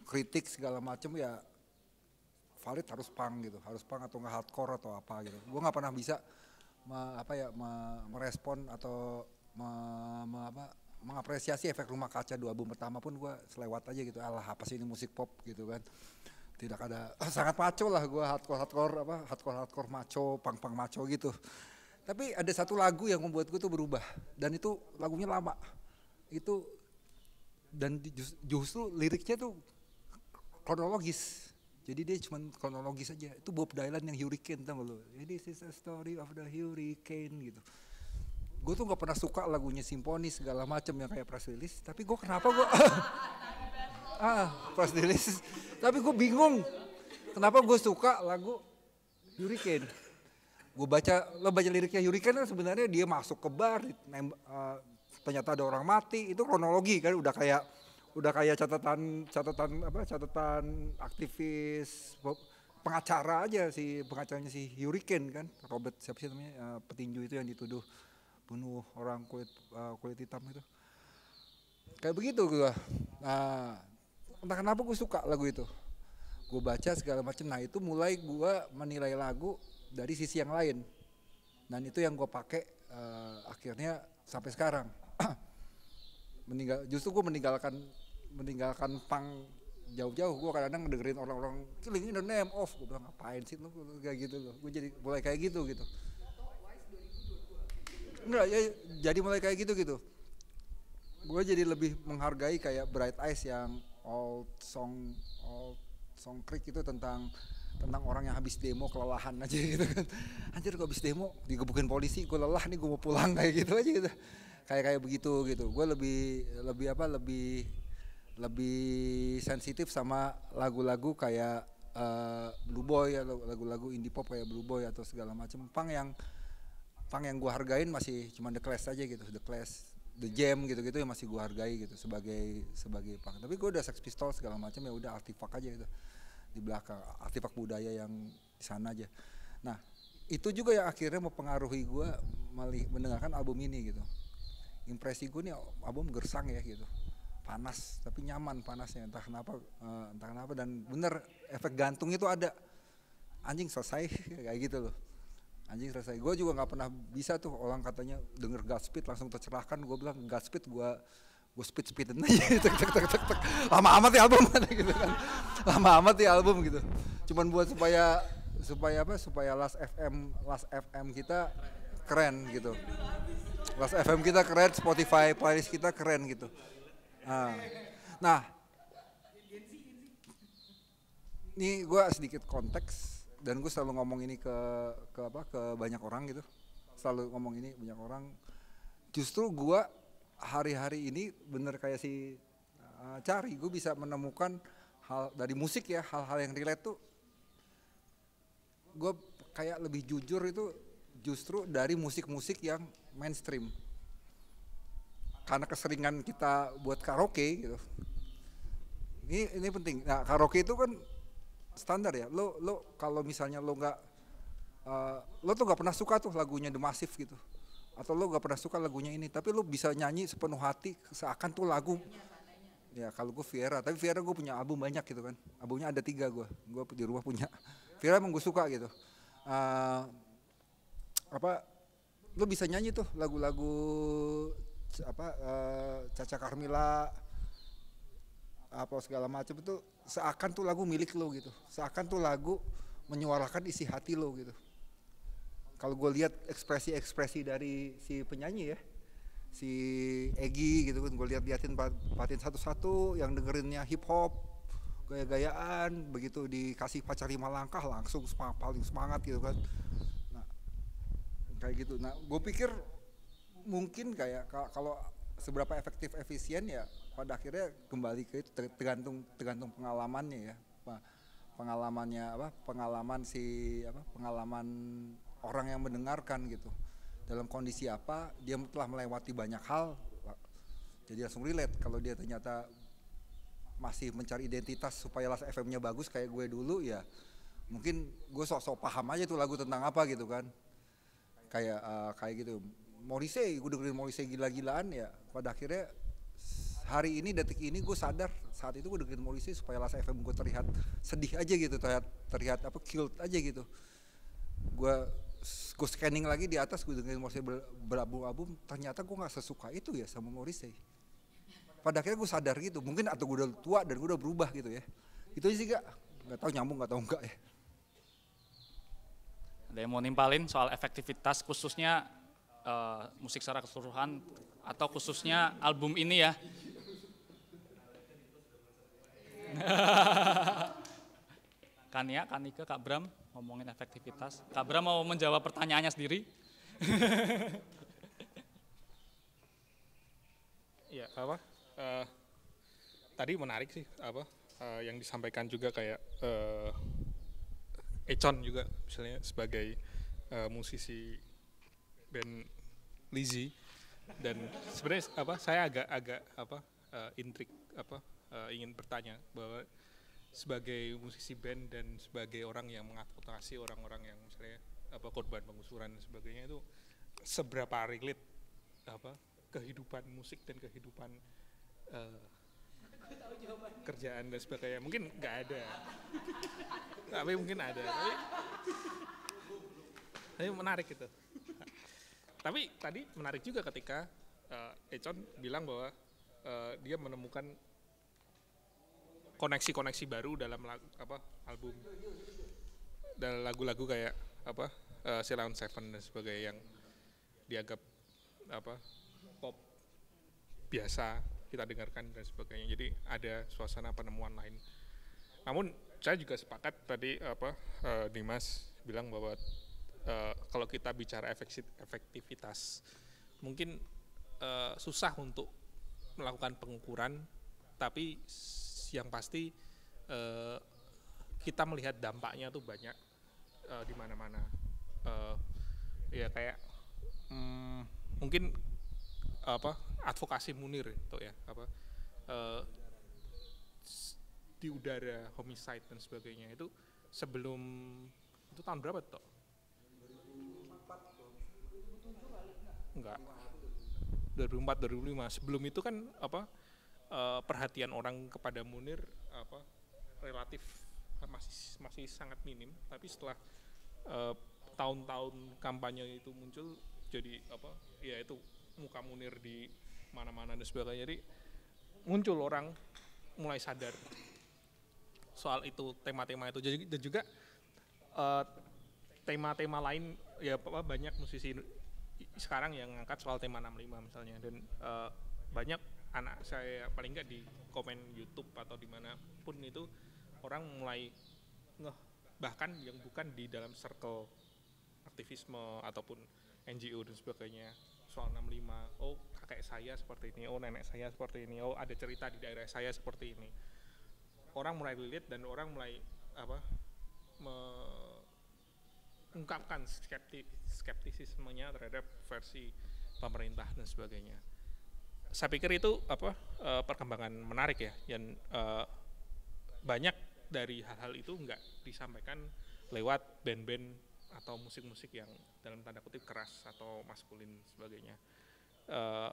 kritik segala macam ya valid harus pang gitu harus pang atau nggak hardcore atau apa gitu gue nggak pernah bisa me, apa ya me, merespon atau me, me, apa, mengapresiasi efek rumah kaca dua album pertama pun gue selewat aja gitu alah apa sih ini musik pop gitu kan tidak ada sangat maco lah gue hardcore hardcore apa hardcore hardcore maco pang pang maco gitu tapi ada satu lagu yang membuatku tuh berubah dan itu lagunya lama. Itu dan justru liriknya tuh kronologis. Jadi dia cuma kronologis aja. Itu Bob Dylan yang Hurricane tau lo. Ya, this is a story of the hurricane gitu. Gue tuh nggak pernah suka lagunya simfoni segala macam yang kayak press release. Tapi gue kenapa gue ah press release. Tapi gue bingung kenapa gue suka lagu Hurricane gue baca lo baca liriknya Hurricane kan sebenarnya dia masuk ke bar nemb, uh, eh, ternyata ada orang mati itu kronologi kan udah kayak udah kayak catatan catatan apa catatan aktivis pengacara aja si pengacaranya si Hurricane kan Robert siapa sih namanya uh, petinju itu yang dituduh bunuh orang kulit uh, kulit hitam itu kayak begitu gue nah entah kenapa gue suka lagu itu gue baca segala macam nah itu mulai gue menilai lagu dari sisi yang lain. Dan itu yang gue pakai uh, akhirnya sampai sekarang. Meninggal, justru gue meninggalkan meninggalkan pang jauh-jauh gue kadang-kadang dengerin orang-orang killing in the name of gue bilang ngapain sih lu kayak gitu loh gue jadi mulai kayak gitu gitu enggak ya jadi mulai kayak gitu gitu gue jadi lebih menghargai kayak Bright Eyes yang old song old song Creek itu tentang tentang orang yang habis demo kelelahan aja gitu kan anjir gue habis demo digebukin polisi gue lelah nih gue mau pulang kayak gitu aja gitu kayak kayak begitu gitu gue lebih lebih apa lebih lebih sensitif sama lagu-lagu kayak uh, Blue Boy atau lagu-lagu indie pop kayak Blue Boy atau segala macam pang yang pang yang gue hargain masih cuma The Clash aja gitu The Clash The Jam gitu-gitu yang masih gue hargai gitu sebagai sebagai pang Tapi gue udah Sex Pistols segala macam ya udah artifak aja gitu di belakang artefak budaya yang di sana aja. Nah itu juga yang akhirnya mempengaruhi gue mendengarkan album ini gitu. Impresi gue nih album gersang ya gitu, panas tapi nyaman panasnya entah kenapa uh, entah kenapa dan bener efek gantung itu ada anjing selesai kayak gitu loh anjing selesai gue juga nggak pernah bisa tuh orang katanya denger Godspeed langsung tercerahkan gue bilang Godspeed gue gue speed speedin aja tek tek tek tek tek lama amat ya album gitu kan lama amat ya album gitu cuman buat supaya supaya apa supaya last FM last FM kita keren gitu last FM kita keren Spotify playlist kita keren gitu nah, nah ini gue sedikit konteks dan gue selalu ngomong ini ke ke apa ke banyak orang gitu selalu ngomong ini banyak orang justru gue hari-hari ini bener kayak si uh, cari gue bisa menemukan hal dari musik ya hal-hal yang relate tuh gue kayak lebih jujur itu justru dari musik-musik yang mainstream karena keseringan kita buat karaoke gitu ini ini penting nah karaoke itu kan standar ya lo lo kalau misalnya lo nggak uh, lo tuh nggak pernah suka tuh lagunya The Massive gitu atau lo gak pernah suka lagunya ini tapi lo bisa nyanyi sepenuh hati seakan tuh lagu ya kalau gue Viera tapi Viera gue punya album banyak gitu kan albumnya ada tiga gue gue di rumah punya Viera emang gue suka gitu uh, apa lo bisa nyanyi tuh lagu-lagu apa uh, Caca Carmila apa segala macam itu seakan tuh lagu milik lo gitu seakan tuh lagu menyuarakan isi hati lo gitu kalau gue lihat ekspresi-ekspresi dari si penyanyi ya si Egi gitu kan gue lihat-liatin patin satu-satu yang dengerinnya hip hop gaya-gayaan begitu dikasih pacar lima langkah langsung semang, paling semangat gitu kan nah kayak gitu nah gue pikir mungkin kayak kalau seberapa efektif efisien ya pada akhirnya kembali ke itu tergantung tergantung pengalamannya ya pengalamannya apa pengalaman si apa pengalaman orang yang mendengarkan gitu dalam kondisi apa dia telah melewati banyak hal jadi langsung relate kalau dia ternyata masih mencari identitas supaya las FM-nya bagus kayak gue dulu ya mungkin gue sok-sok paham aja tuh lagu tentang apa gitu kan kayak uh, kayak gitu Morrissey gue dengerin Morrissey gila-gilaan ya pada akhirnya hari ini detik ini gue sadar saat itu gue dengerin Morrissey supaya las FM gue terlihat sedih aja gitu terlihat terlihat apa cute aja gitu gue gue scanning lagi di atas gue dengerin Morrissey berabu album ternyata gue nggak sesuka itu ya sama Morrissey pada akhirnya gue sadar gitu mungkin atau gue udah tua dan gue udah berubah gitu ya itu sih gak nggak tahu nyambung nggak tahu enggak ya ada yang mau nimpalin soal efektivitas khususnya uh, musik secara keseluruhan atau khususnya album ini ya Kania, ya, Kanika, Kak Bram ngomongin efektivitas. Kak Bram mau menjawab pertanyaannya sendiri. ya apa? Uh, tadi menarik sih apa uh, yang disampaikan juga kayak uh, eh, Econ juga misalnya sebagai uh, musisi band Lizzy dan sebenarnya apa saya agak agak apa uh, intrik apa uh, ingin bertanya bahwa sebagai musisi band dan sebagai orang yang mengadvokasi orang-orang yang misalnya apa korban pengusuran dan sebagainya itu seberapa relate apa kehidupan musik dan kehidupan uh, kerjaan dan sebagainya mungkin nggak ada tapi mungkin ada tapi, tapi menarik itu tapi tadi menarik juga ketika uh, Econ bilang bahwa uh, dia menemukan koneksi-koneksi baru dalam lagu, apa album dan lagu-lagu kayak apa uh, eh, Silent Seven dan sebagainya yang dianggap apa pop biasa kita dengarkan dan sebagainya jadi ada suasana penemuan lain namun saya juga sepakat tadi apa uh, Dimas bilang bahwa uh, kalau kita bicara efektivitas mungkin uh, susah untuk melakukan pengukuran tapi yang pasti uh, kita melihat dampaknya tuh banyak uh, di mana-mana uh, ya kayak um, mungkin apa advokasi Munir itu ya apa uh, di udara homicide dan sebagainya itu sebelum itu tahun berapa tuh. Enggak. 2004 2005 sebelum itu kan apa uh, perhatian orang kepada Munir apa relatif masih masih sangat minim tapi setelah eh, tahun-tahun uh, kampanye itu muncul jadi apa ya itu muka Munir di mana-mana dan sebagainya jadi muncul orang mulai sadar soal itu tema-tema itu jadi dan juga eh, tema-tema uh, lain ya apa banyak musisi sekarang yang ngangkat soal tema 65 misalnya dan uh, banyak anak saya paling nggak di komen YouTube atau dimanapun itu orang mulai ngeh bahkan yang bukan di dalam circle aktivisme ataupun NGO dan sebagainya soal 65 oh kakek saya seperti ini oh nenek saya seperti ini oh ada cerita di daerah saya seperti ini orang mulai lihat dan orang mulai apa mengungkapkan skeptis skeptisismenya terhadap versi pemerintah dan sebagainya saya pikir itu apa uh, perkembangan menarik ya yang uh, banyak dari hal-hal itu nggak disampaikan lewat band-band atau musik-musik yang dalam tanda kutip keras atau maskulin sebagainya uh,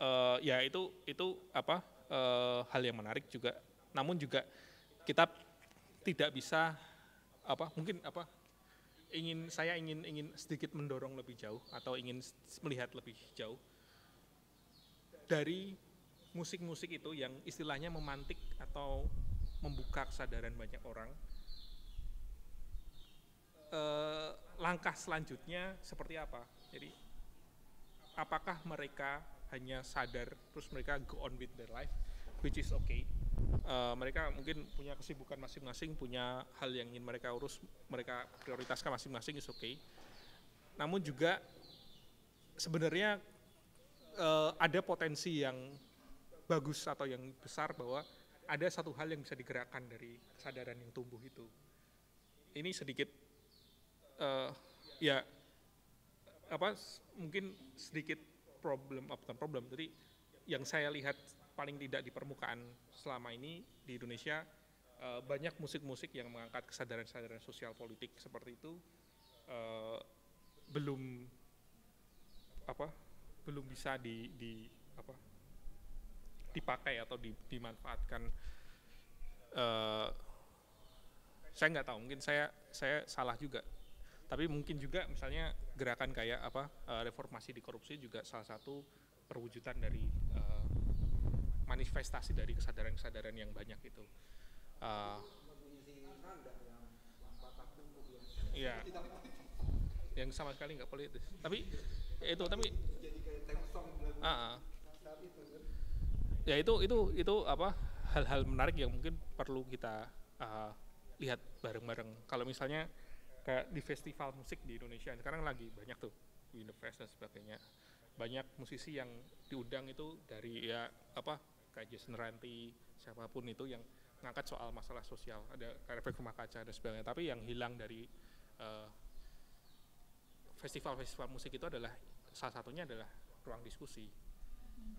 uh, ya itu itu apa uh, hal yang menarik juga namun juga kita tidak bisa apa mungkin apa ingin saya ingin ingin sedikit mendorong lebih jauh atau ingin melihat lebih jauh dari musik-musik itu yang istilahnya memantik atau membuka kesadaran banyak orang eh, langkah selanjutnya seperti apa jadi apakah mereka hanya sadar terus mereka go on with their life which is okay uh, mereka mungkin punya kesibukan masing-masing punya hal yang ingin mereka urus mereka prioritaskan masing-masing is okay namun juga sebenarnya uh, ada potensi yang bagus atau yang besar bahwa ada satu hal yang bisa digerakkan dari kesadaran yang tumbuh itu. Ini sedikit uh, ya apa mungkin sedikit problem apa bukan problem jadi yang saya lihat paling tidak di permukaan selama ini di Indonesia uh, banyak musik-musik yang mengangkat kesadaran-kesadaran sosial politik seperti itu uh, belum apa belum bisa di, di apa dipakai atau di, dimanfaatkan uh, saya nggak tahu mungkin saya saya salah juga tapi mungkin juga misalnya gerakan kayak apa uh, reformasi di korupsi juga salah satu perwujudan dari uh, manifestasi dari kesadaran-kesadaran yang banyak itu uh, yang sama sekali nggak politis tapi itu tapi uh, uh. ya itu itu itu apa hal-hal menarik yang mungkin perlu kita uh, lihat bareng-bareng kalau misalnya kayak di festival musik di Indonesia sekarang lagi banyak tuh Winterfest dan sebagainya banyak musisi yang diundang itu dari ya apa kayak Jason Ranti siapapun itu yang ngangkat soal masalah sosial ada efek rumah kaca dan sebagainya tapi yang hilang dari uh, festival-festival musik itu adalah salah satunya adalah ruang diskusi.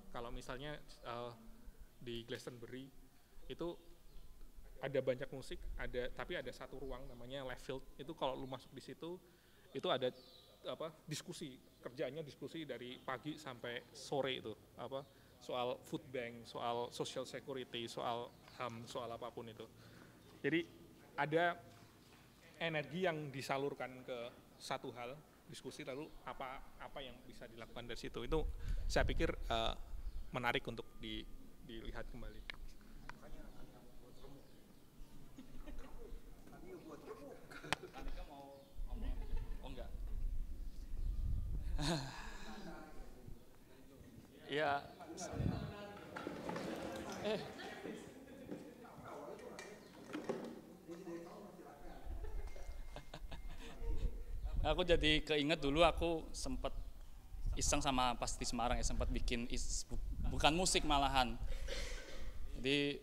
Kalau misalnya uh, di Glastonbury itu ada banyak musik, ada tapi ada satu ruang namanya left field. Itu kalau lu masuk di situ itu ada apa diskusi kerjanya diskusi dari pagi sampai sore itu apa soal food bank, soal social security, soal ham, soal apapun itu. Jadi ada energi yang disalurkan ke satu hal diskusi lalu apa apa yang bisa dilakukan dari situ itu saya pikir uh, menarik untuk di, dilihat kembali. Iya. Eh. aku jadi keinget dulu aku sempat iseng sama pasti Semarang ya sempat bikin is, bu, bukan musik malahan. Jadi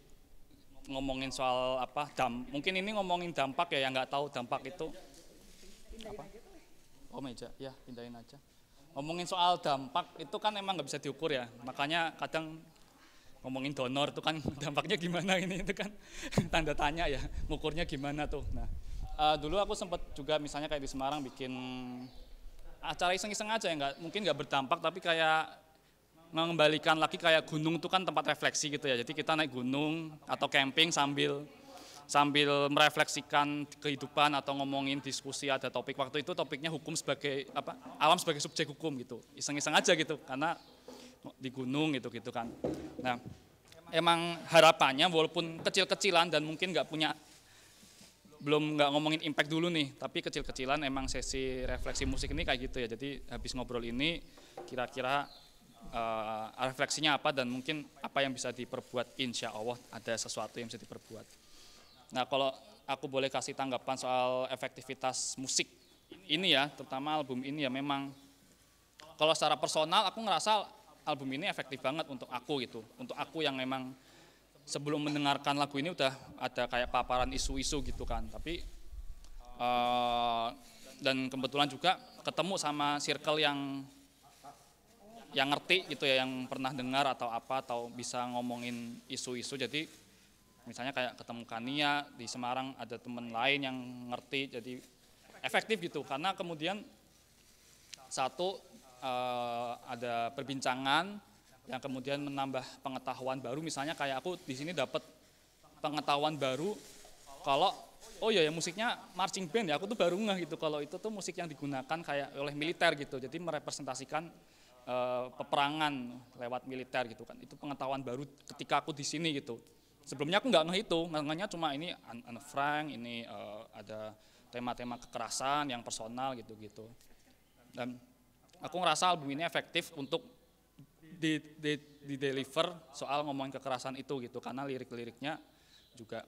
ngomongin soal apa dam mungkin ini ngomongin dampak ya yang nggak tahu dampak itu apa oh meja ya pindahin aja ngomongin soal dampak itu kan emang nggak bisa diukur ya makanya kadang ngomongin donor itu kan dampaknya gimana ini itu kan tanda tanya ya ngukurnya gimana tuh nah uh, dulu aku sempat juga misalnya kayak di Semarang bikin acara iseng-iseng aja ya nggak mungkin nggak berdampak tapi kayak mengembalikan lagi kayak gunung itu kan tempat refleksi gitu ya jadi kita naik gunung atau camping sambil sambil merefleksikan kehidupan atau ngomongin diskusi ada topik waktu itu topiknya hukum sebagai apa alam sebagai subjek hukum gitu iseng-iseng aja gitu karena di gunung gitu gitu kan nah emang harapannya walaupun kecil-kecilan dan mungkin nggak punya belum nggak ngomongin impact dulu nih, tapi kecil-kecilan emang sesi refleksi musik ini kayak gitu ya. Jadi habis ngobrol ini kira-kira uh, refleksinya apa dan mungkin apa yang bisa diperbuat insya Allah ada sesuatu yang bisa diperbuat. Nah kalau aku boleh kasih tanggapan soal efektivitas musik ini ya, terutama album ini ya memang kalau secara personal aku ngerasa album ini efektif banget untuk aku gitu, untuk aku yang memang sebelum mendengarkan lagu ini udah ada kayak paparan isu-isu gitu kan tapi uh, dan kebetulan juga ketemu sama circle yang yang ngerti gitu ya yang pernah dengar atau apa atau bisa ngomongin isu-isu jadi misalnya kayak ketemu Kania di Semarang ada teman lain yang ngerti jadi efektif gitu karena kemudian satu eh, ada perbincangan yang kemudian menambah pengetahuan baru misalnya kayak aku di sini dapat pengetahuan baru kalau oh iya ya musiknya marching band ya aku tuh baru ngeh gitu kalau itu tuh musik yang digunakan kayak oleh militer gitu jadi merepresentasikan e, peperangan lewat militer gitu kan itu pengetahuan baru ketika aku di sini gitu sebelumnya aku nggak ngeh itu ngehnya cuma ini Anne Frank ini e, ada tema-tema kekerasan yang personal gitu gitu dan aku ngerasa album ini efektif untuk di, di, di deliver soal ngomongin kekerasan itu gitu karena lirik-liriknya juga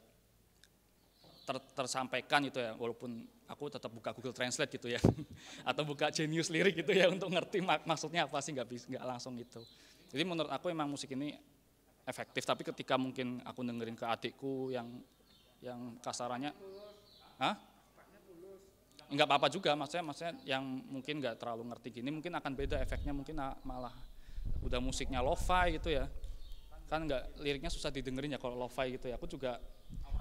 ter, tersampaikan gitu ya walaupun aku tetap buka Google Translate gitu ya atau buka Genius lirik gitu ya untuk ngerti mak maksudnya apa sih nggak nggak langsung gitu jadi menurut aku emang musik ini efektif tapi ketika mungkin aku dengerin ke adikku yang yang kasarannya Hah? nggak apa-apa juga maksudnya maksudnya yang mungkin nggak terlalu ngerti gini mungkin akan beda efeknya mungkin malah udah musiknya lo-fi gitu ya kan nggak liriknya susah didengerin ya kalau lo-fi gitu ya aku juga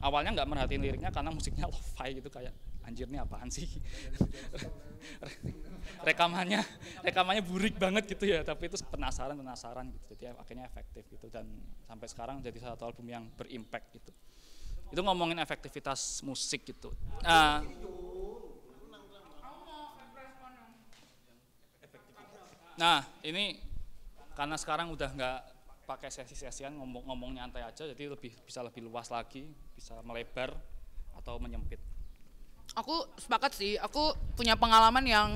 awalnya nggak merhatiin liriknya karena musiknya lo-fi gitu kayak anjir nih apaan sih rekamannya rekamannya burik banget gitu ya tapi itu penasaran penasaran gitu jadi akhirnya efektif gitu dan sampai sekarang jadi satu album yang berimpact gitu itu ngomongin efektivitas musik gitu uh, nah ini karena sekarang udah nggak pakai sesi-sesian ngomong ngomong nyantai aja jadi lebih bisa lebih luas lagi bisa melebar atau menyempit aku sepakat sih aku punya pengalaman yang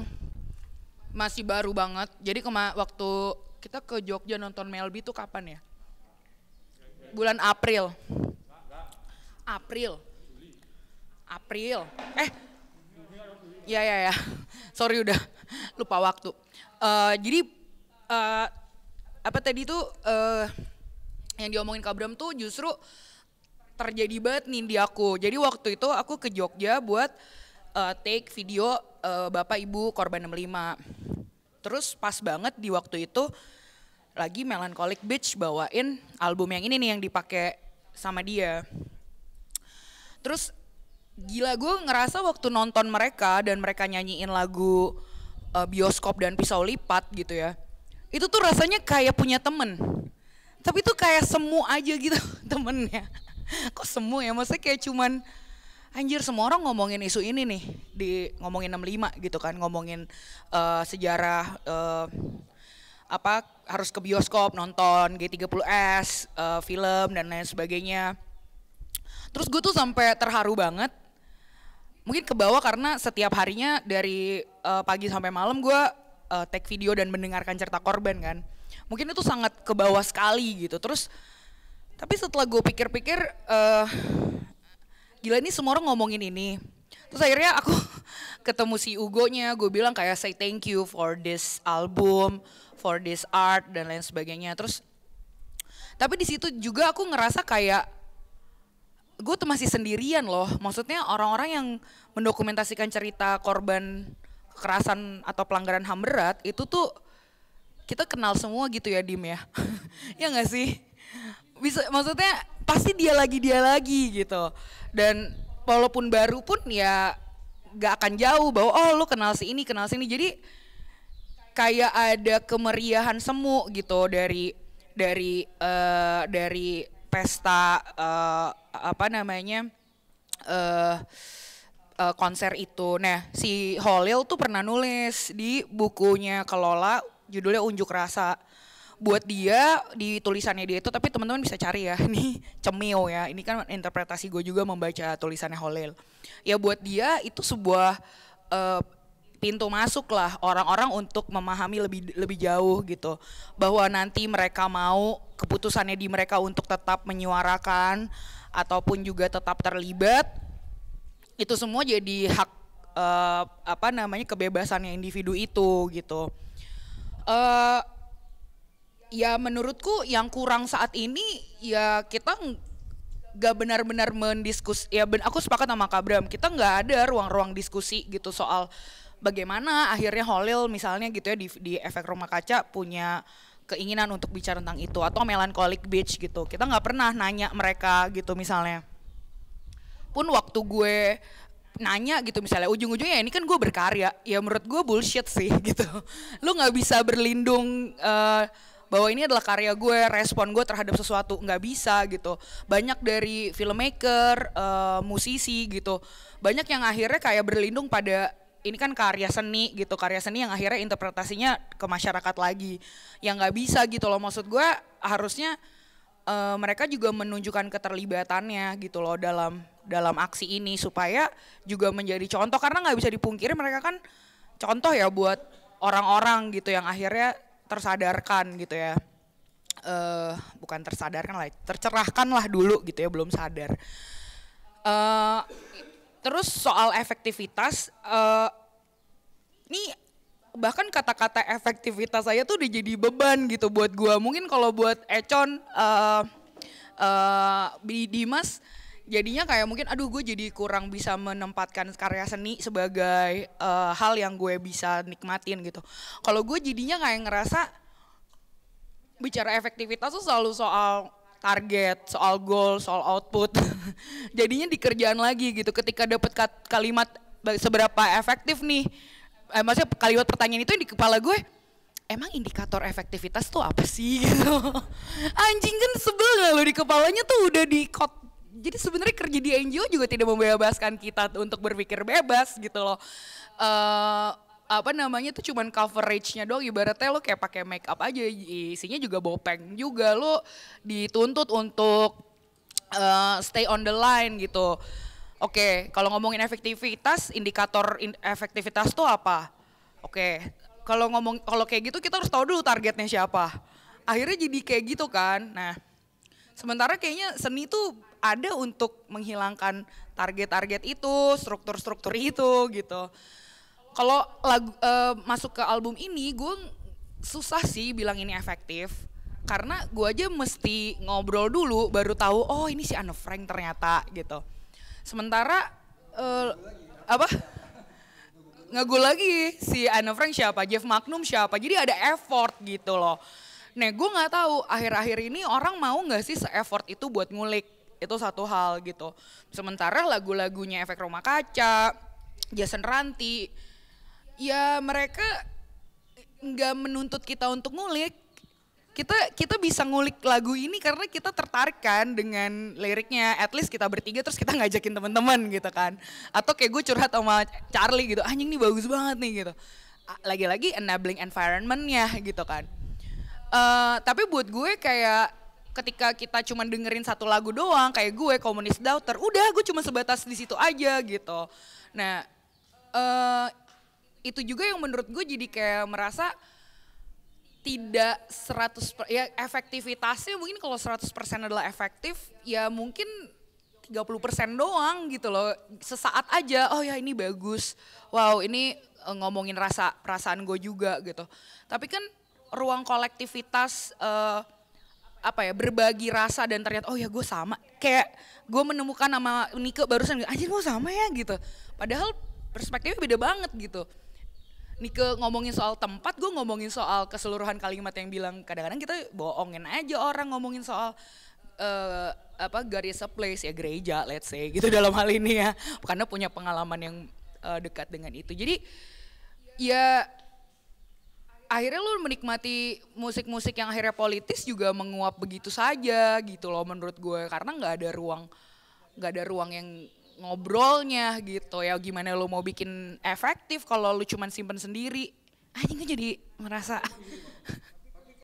masih baru banget jadi kema waktu kita ke Jogja nonton Melby itu kapan ya bulan April April April eh ya ya ya sorry udah lupa waktu uh, jadi uh, apa tadi tuh uh, yang diomongin Kak Bram tuh justru terjadi banget nih di aku. Jadi waktu itu aku ke Jogja buat uh, take video uh, Bapak Ibu korban 65. Terus pas banget di waktu itu lagi Melancholic bitch bawain album yang ini nih yang dipakai sama dia. Terus gila gue ngerasa waktu nonton mereka dan mereka nyanyiin lagu uh, bioskop dan pisau lipat gitu ya itu tuh rasanya kayak punya temen. Tapi itu kayak semu aja gitu temennya. Kok semu ya? Maksudnya kayak cuman anjir semua orang ngomongin isu ini nih di ngomongin 65 gitu kan ngomongin uh, sejarah uh, apa harus ke bioskop nonton G30S uh, eh, film dan lain sebagainya terus gue tuh sampai terharu banget mungkin ke bawah karena setiap harinya dari uh, pagi sampai malam gue uh, take video dan mendengarkan cerita korban kan mungkin itu sangat ke bawah sekali gitu terus tapi setelah gue pikir-pikir uh, gila ini semua orang ngomongin ini terus akhirnya aku ketemu si Ugo nya gue bilang kayak say thank you for this album for this art dan lain sebagainya terus tapi di situ juga aku ngerasa kayak gue tuh masih sendirian loh maksudnya orang-orang yang mendokumentasikan cerita korban kekerasan atau pelanggaran ham berat itu tuh kita kenal semua gitu ya Dim ya. ya nggak sih? Bisa maksudnya pasti dia lagi dia lagi gitu. Dan walaupun baru pun ya nggak akan jauh bahwa oh lu kenal si ini, kenal si ini. Jadi kayak ada kemeriahan semu gitu dari dari uh, dari pesta uh, apa namanya? eh uh, uh, konser itu. Nah, si Holil tuh pernah nulis di bukunya Kelola judulnya Unjuk Rasa. Buat dia di tulisannya dia itu tapi teman-teman bisa cari ya. Ini cemil ya. Ini kan interpretasi gue juga membaca tulisannya Holil. Ya buat dia itu sebuah uh, pintu masuk lah orang-orang untuk memahami lebih lebih jauh gitu bahwa nanti mereka mau keputusannya di mereka untuk tetap menyuarakan ataupun juga tetap terlibat itu semua jadi hak uh, apa namanya kebebasannya individu itu gitu. Uh, ya menurutku yang kurang saat ini ya kita nggak benar-benar mendiskus ya ben aku sepakat sama Kak Bram kita nggak ada ruang-ruang diskusi gitu soal bagaimana akhirnya Holil misalnya gitu ya di, di efek rumah kaca punya keinginan untuk bicara tentang itu atau melankolik beach gitu kita nggak pernah nanya mereka gitu misalnya pun waktu gue nanya gitu misalnya ujung-ujungnya ya, ini kan gue berkarya ya menurut gue bullshit sih gitu lu nggak bisa berlindung uh, bahwa ini adalah karya gue respon gue terhadap sesuatu nggak bisa gitu banyak dari filmmaker uh, musisi gitu banyak yang akhirnya kayak berlindung pada ini kan karya seni gitu karya seni yang akhirnya interpretasinya ke masyarakat lagi yang nggak bisa gitu loh maksud gue harusnya uh, mereka juga menunjukkan keterlibatannya gitu loh dalam dalam aksi ini supaya juga menjadi contoh karena nggak bisa dipungkiri mereka kan contoh ya buat orang-orang gitu yang akhirnya tersadarkan gitu ya uh, bukan tersadarkan lah tercerahkan lah dulu gitu ya belum sadar uh, terus soal efektivitas uh, ini bahkan kata-kata efektivitas saya tuh udah jadi beban gitu buat gua mungkin kalau buat Econ uh, uh, di Dimas jadinya kayak mungkin aduh gue jadi kurang bisa menempatkan karya seni sebagai uh, hal yang gue bisa nikmatin gitu kalau gue jadinya kayak ngerasa bicara efektivitas tuh selalu soal target soal goal soal output jadinya di kerjaan lagi gitu ketika dapat kalimat seberapa efektif nih eh, maksudnya kalimat pertanyaan itu yang di kepala gue emang indikator efektivitas tuh apa sih gitu anjing kan sebel gak lo di kepalanya tuh udah di kot jadi sebenarnya kerja di NGO juga tidak membebaskan kita untuk berpikir bebas gitu loh. Uh, apa namanya tuh cuman coveragenya doang ibaratnya lo kayak pakai make up aja isinya juga bopeng juga lo dituntut untuk uh, stay on the line gitu. Oke, okay, kalau ngomongin efektivitas, indikator in efektivitas tuh apa? Oke, okay, kalau ngomong kalau kayak gitu kita harus tahu dulu targetnya siapa. Akhirnya jadi kayak gitu kan. Nah, sementara kayaknya seni tuh ada untuk menghilangkan target-target itu, struktur-struktur itu gitu. Kalau lagu uh, masuk ke album ini, gue susah sih bilang ini efektif karena gue aja mesti ngobrol dulu baru tahu oh ini si Anne Frank ternyata gitu. Sementara uh, apa? ngegul lagi si Anne Frank siapa, Jeff Magnum siapa. Jadi ada effort gitu loh. Nah gue gak tahu akhir-akhir ini orang mau nggak sih se-effort itu buat ngulik itu satu hal gitu sementara lagu-lagunya efek rumah kaca Jason Ranti ya mereka nggak menuntut kita untuk ngulik kita kita bisa ngulik lagu ini karena kita tertarik kan dengan liriknya at least kita bertiga terus kita ngajakin teman-teman gitu kan atau kayak gue curhat sama Charlie gitu anjing nih bagus banget nih gitu lagi-lagi enabling environmentnya gitu kan uh, tapi buat gue kayak ketika kita cuma dengerin satu lagu doang kayak gue komunis daughter udah gue cuma sebatas di situ aja gitu nah uh, itu juga yang menurut gue jadi kayak merasa tidak 100 per, ya efektivitasnya mungkin kalau 100% adalah efektif ya mungkin 30% doang gitu loh sesaat aja oh ya ini bagus wow ini eh, ngomongin rasa perasaan gue juga gitu tapi kan ruang kolektivitas uh, apa ya berbagi rasa dan ternyata oh ya gue sama kayak gue menemukan nama Nike barusan anjir gue sama ya gitu padahal perspektifnya beda banget gitu Nike ngomongin soal tempat gue ngomongin soal keseluruhan kalimat yang bilang kadang-kadang kita bohongin aja orang ngomongin soal uh, apa garis a place ya gereja let's say gitu dalam hal ini ya karena punya pengalaman yang uh, dekat dengan itu jadi ya akhirnya lu menikmati musik-musik yang akhirnya politis juga menguap begitu saja gitu loh menurut gue karena nggak ada ruang nggak ada ruang yang ngobrolnya gitu ya gimana lu mau bikin efektif kalau lu cuman simpen sendiri anjing jadi merasa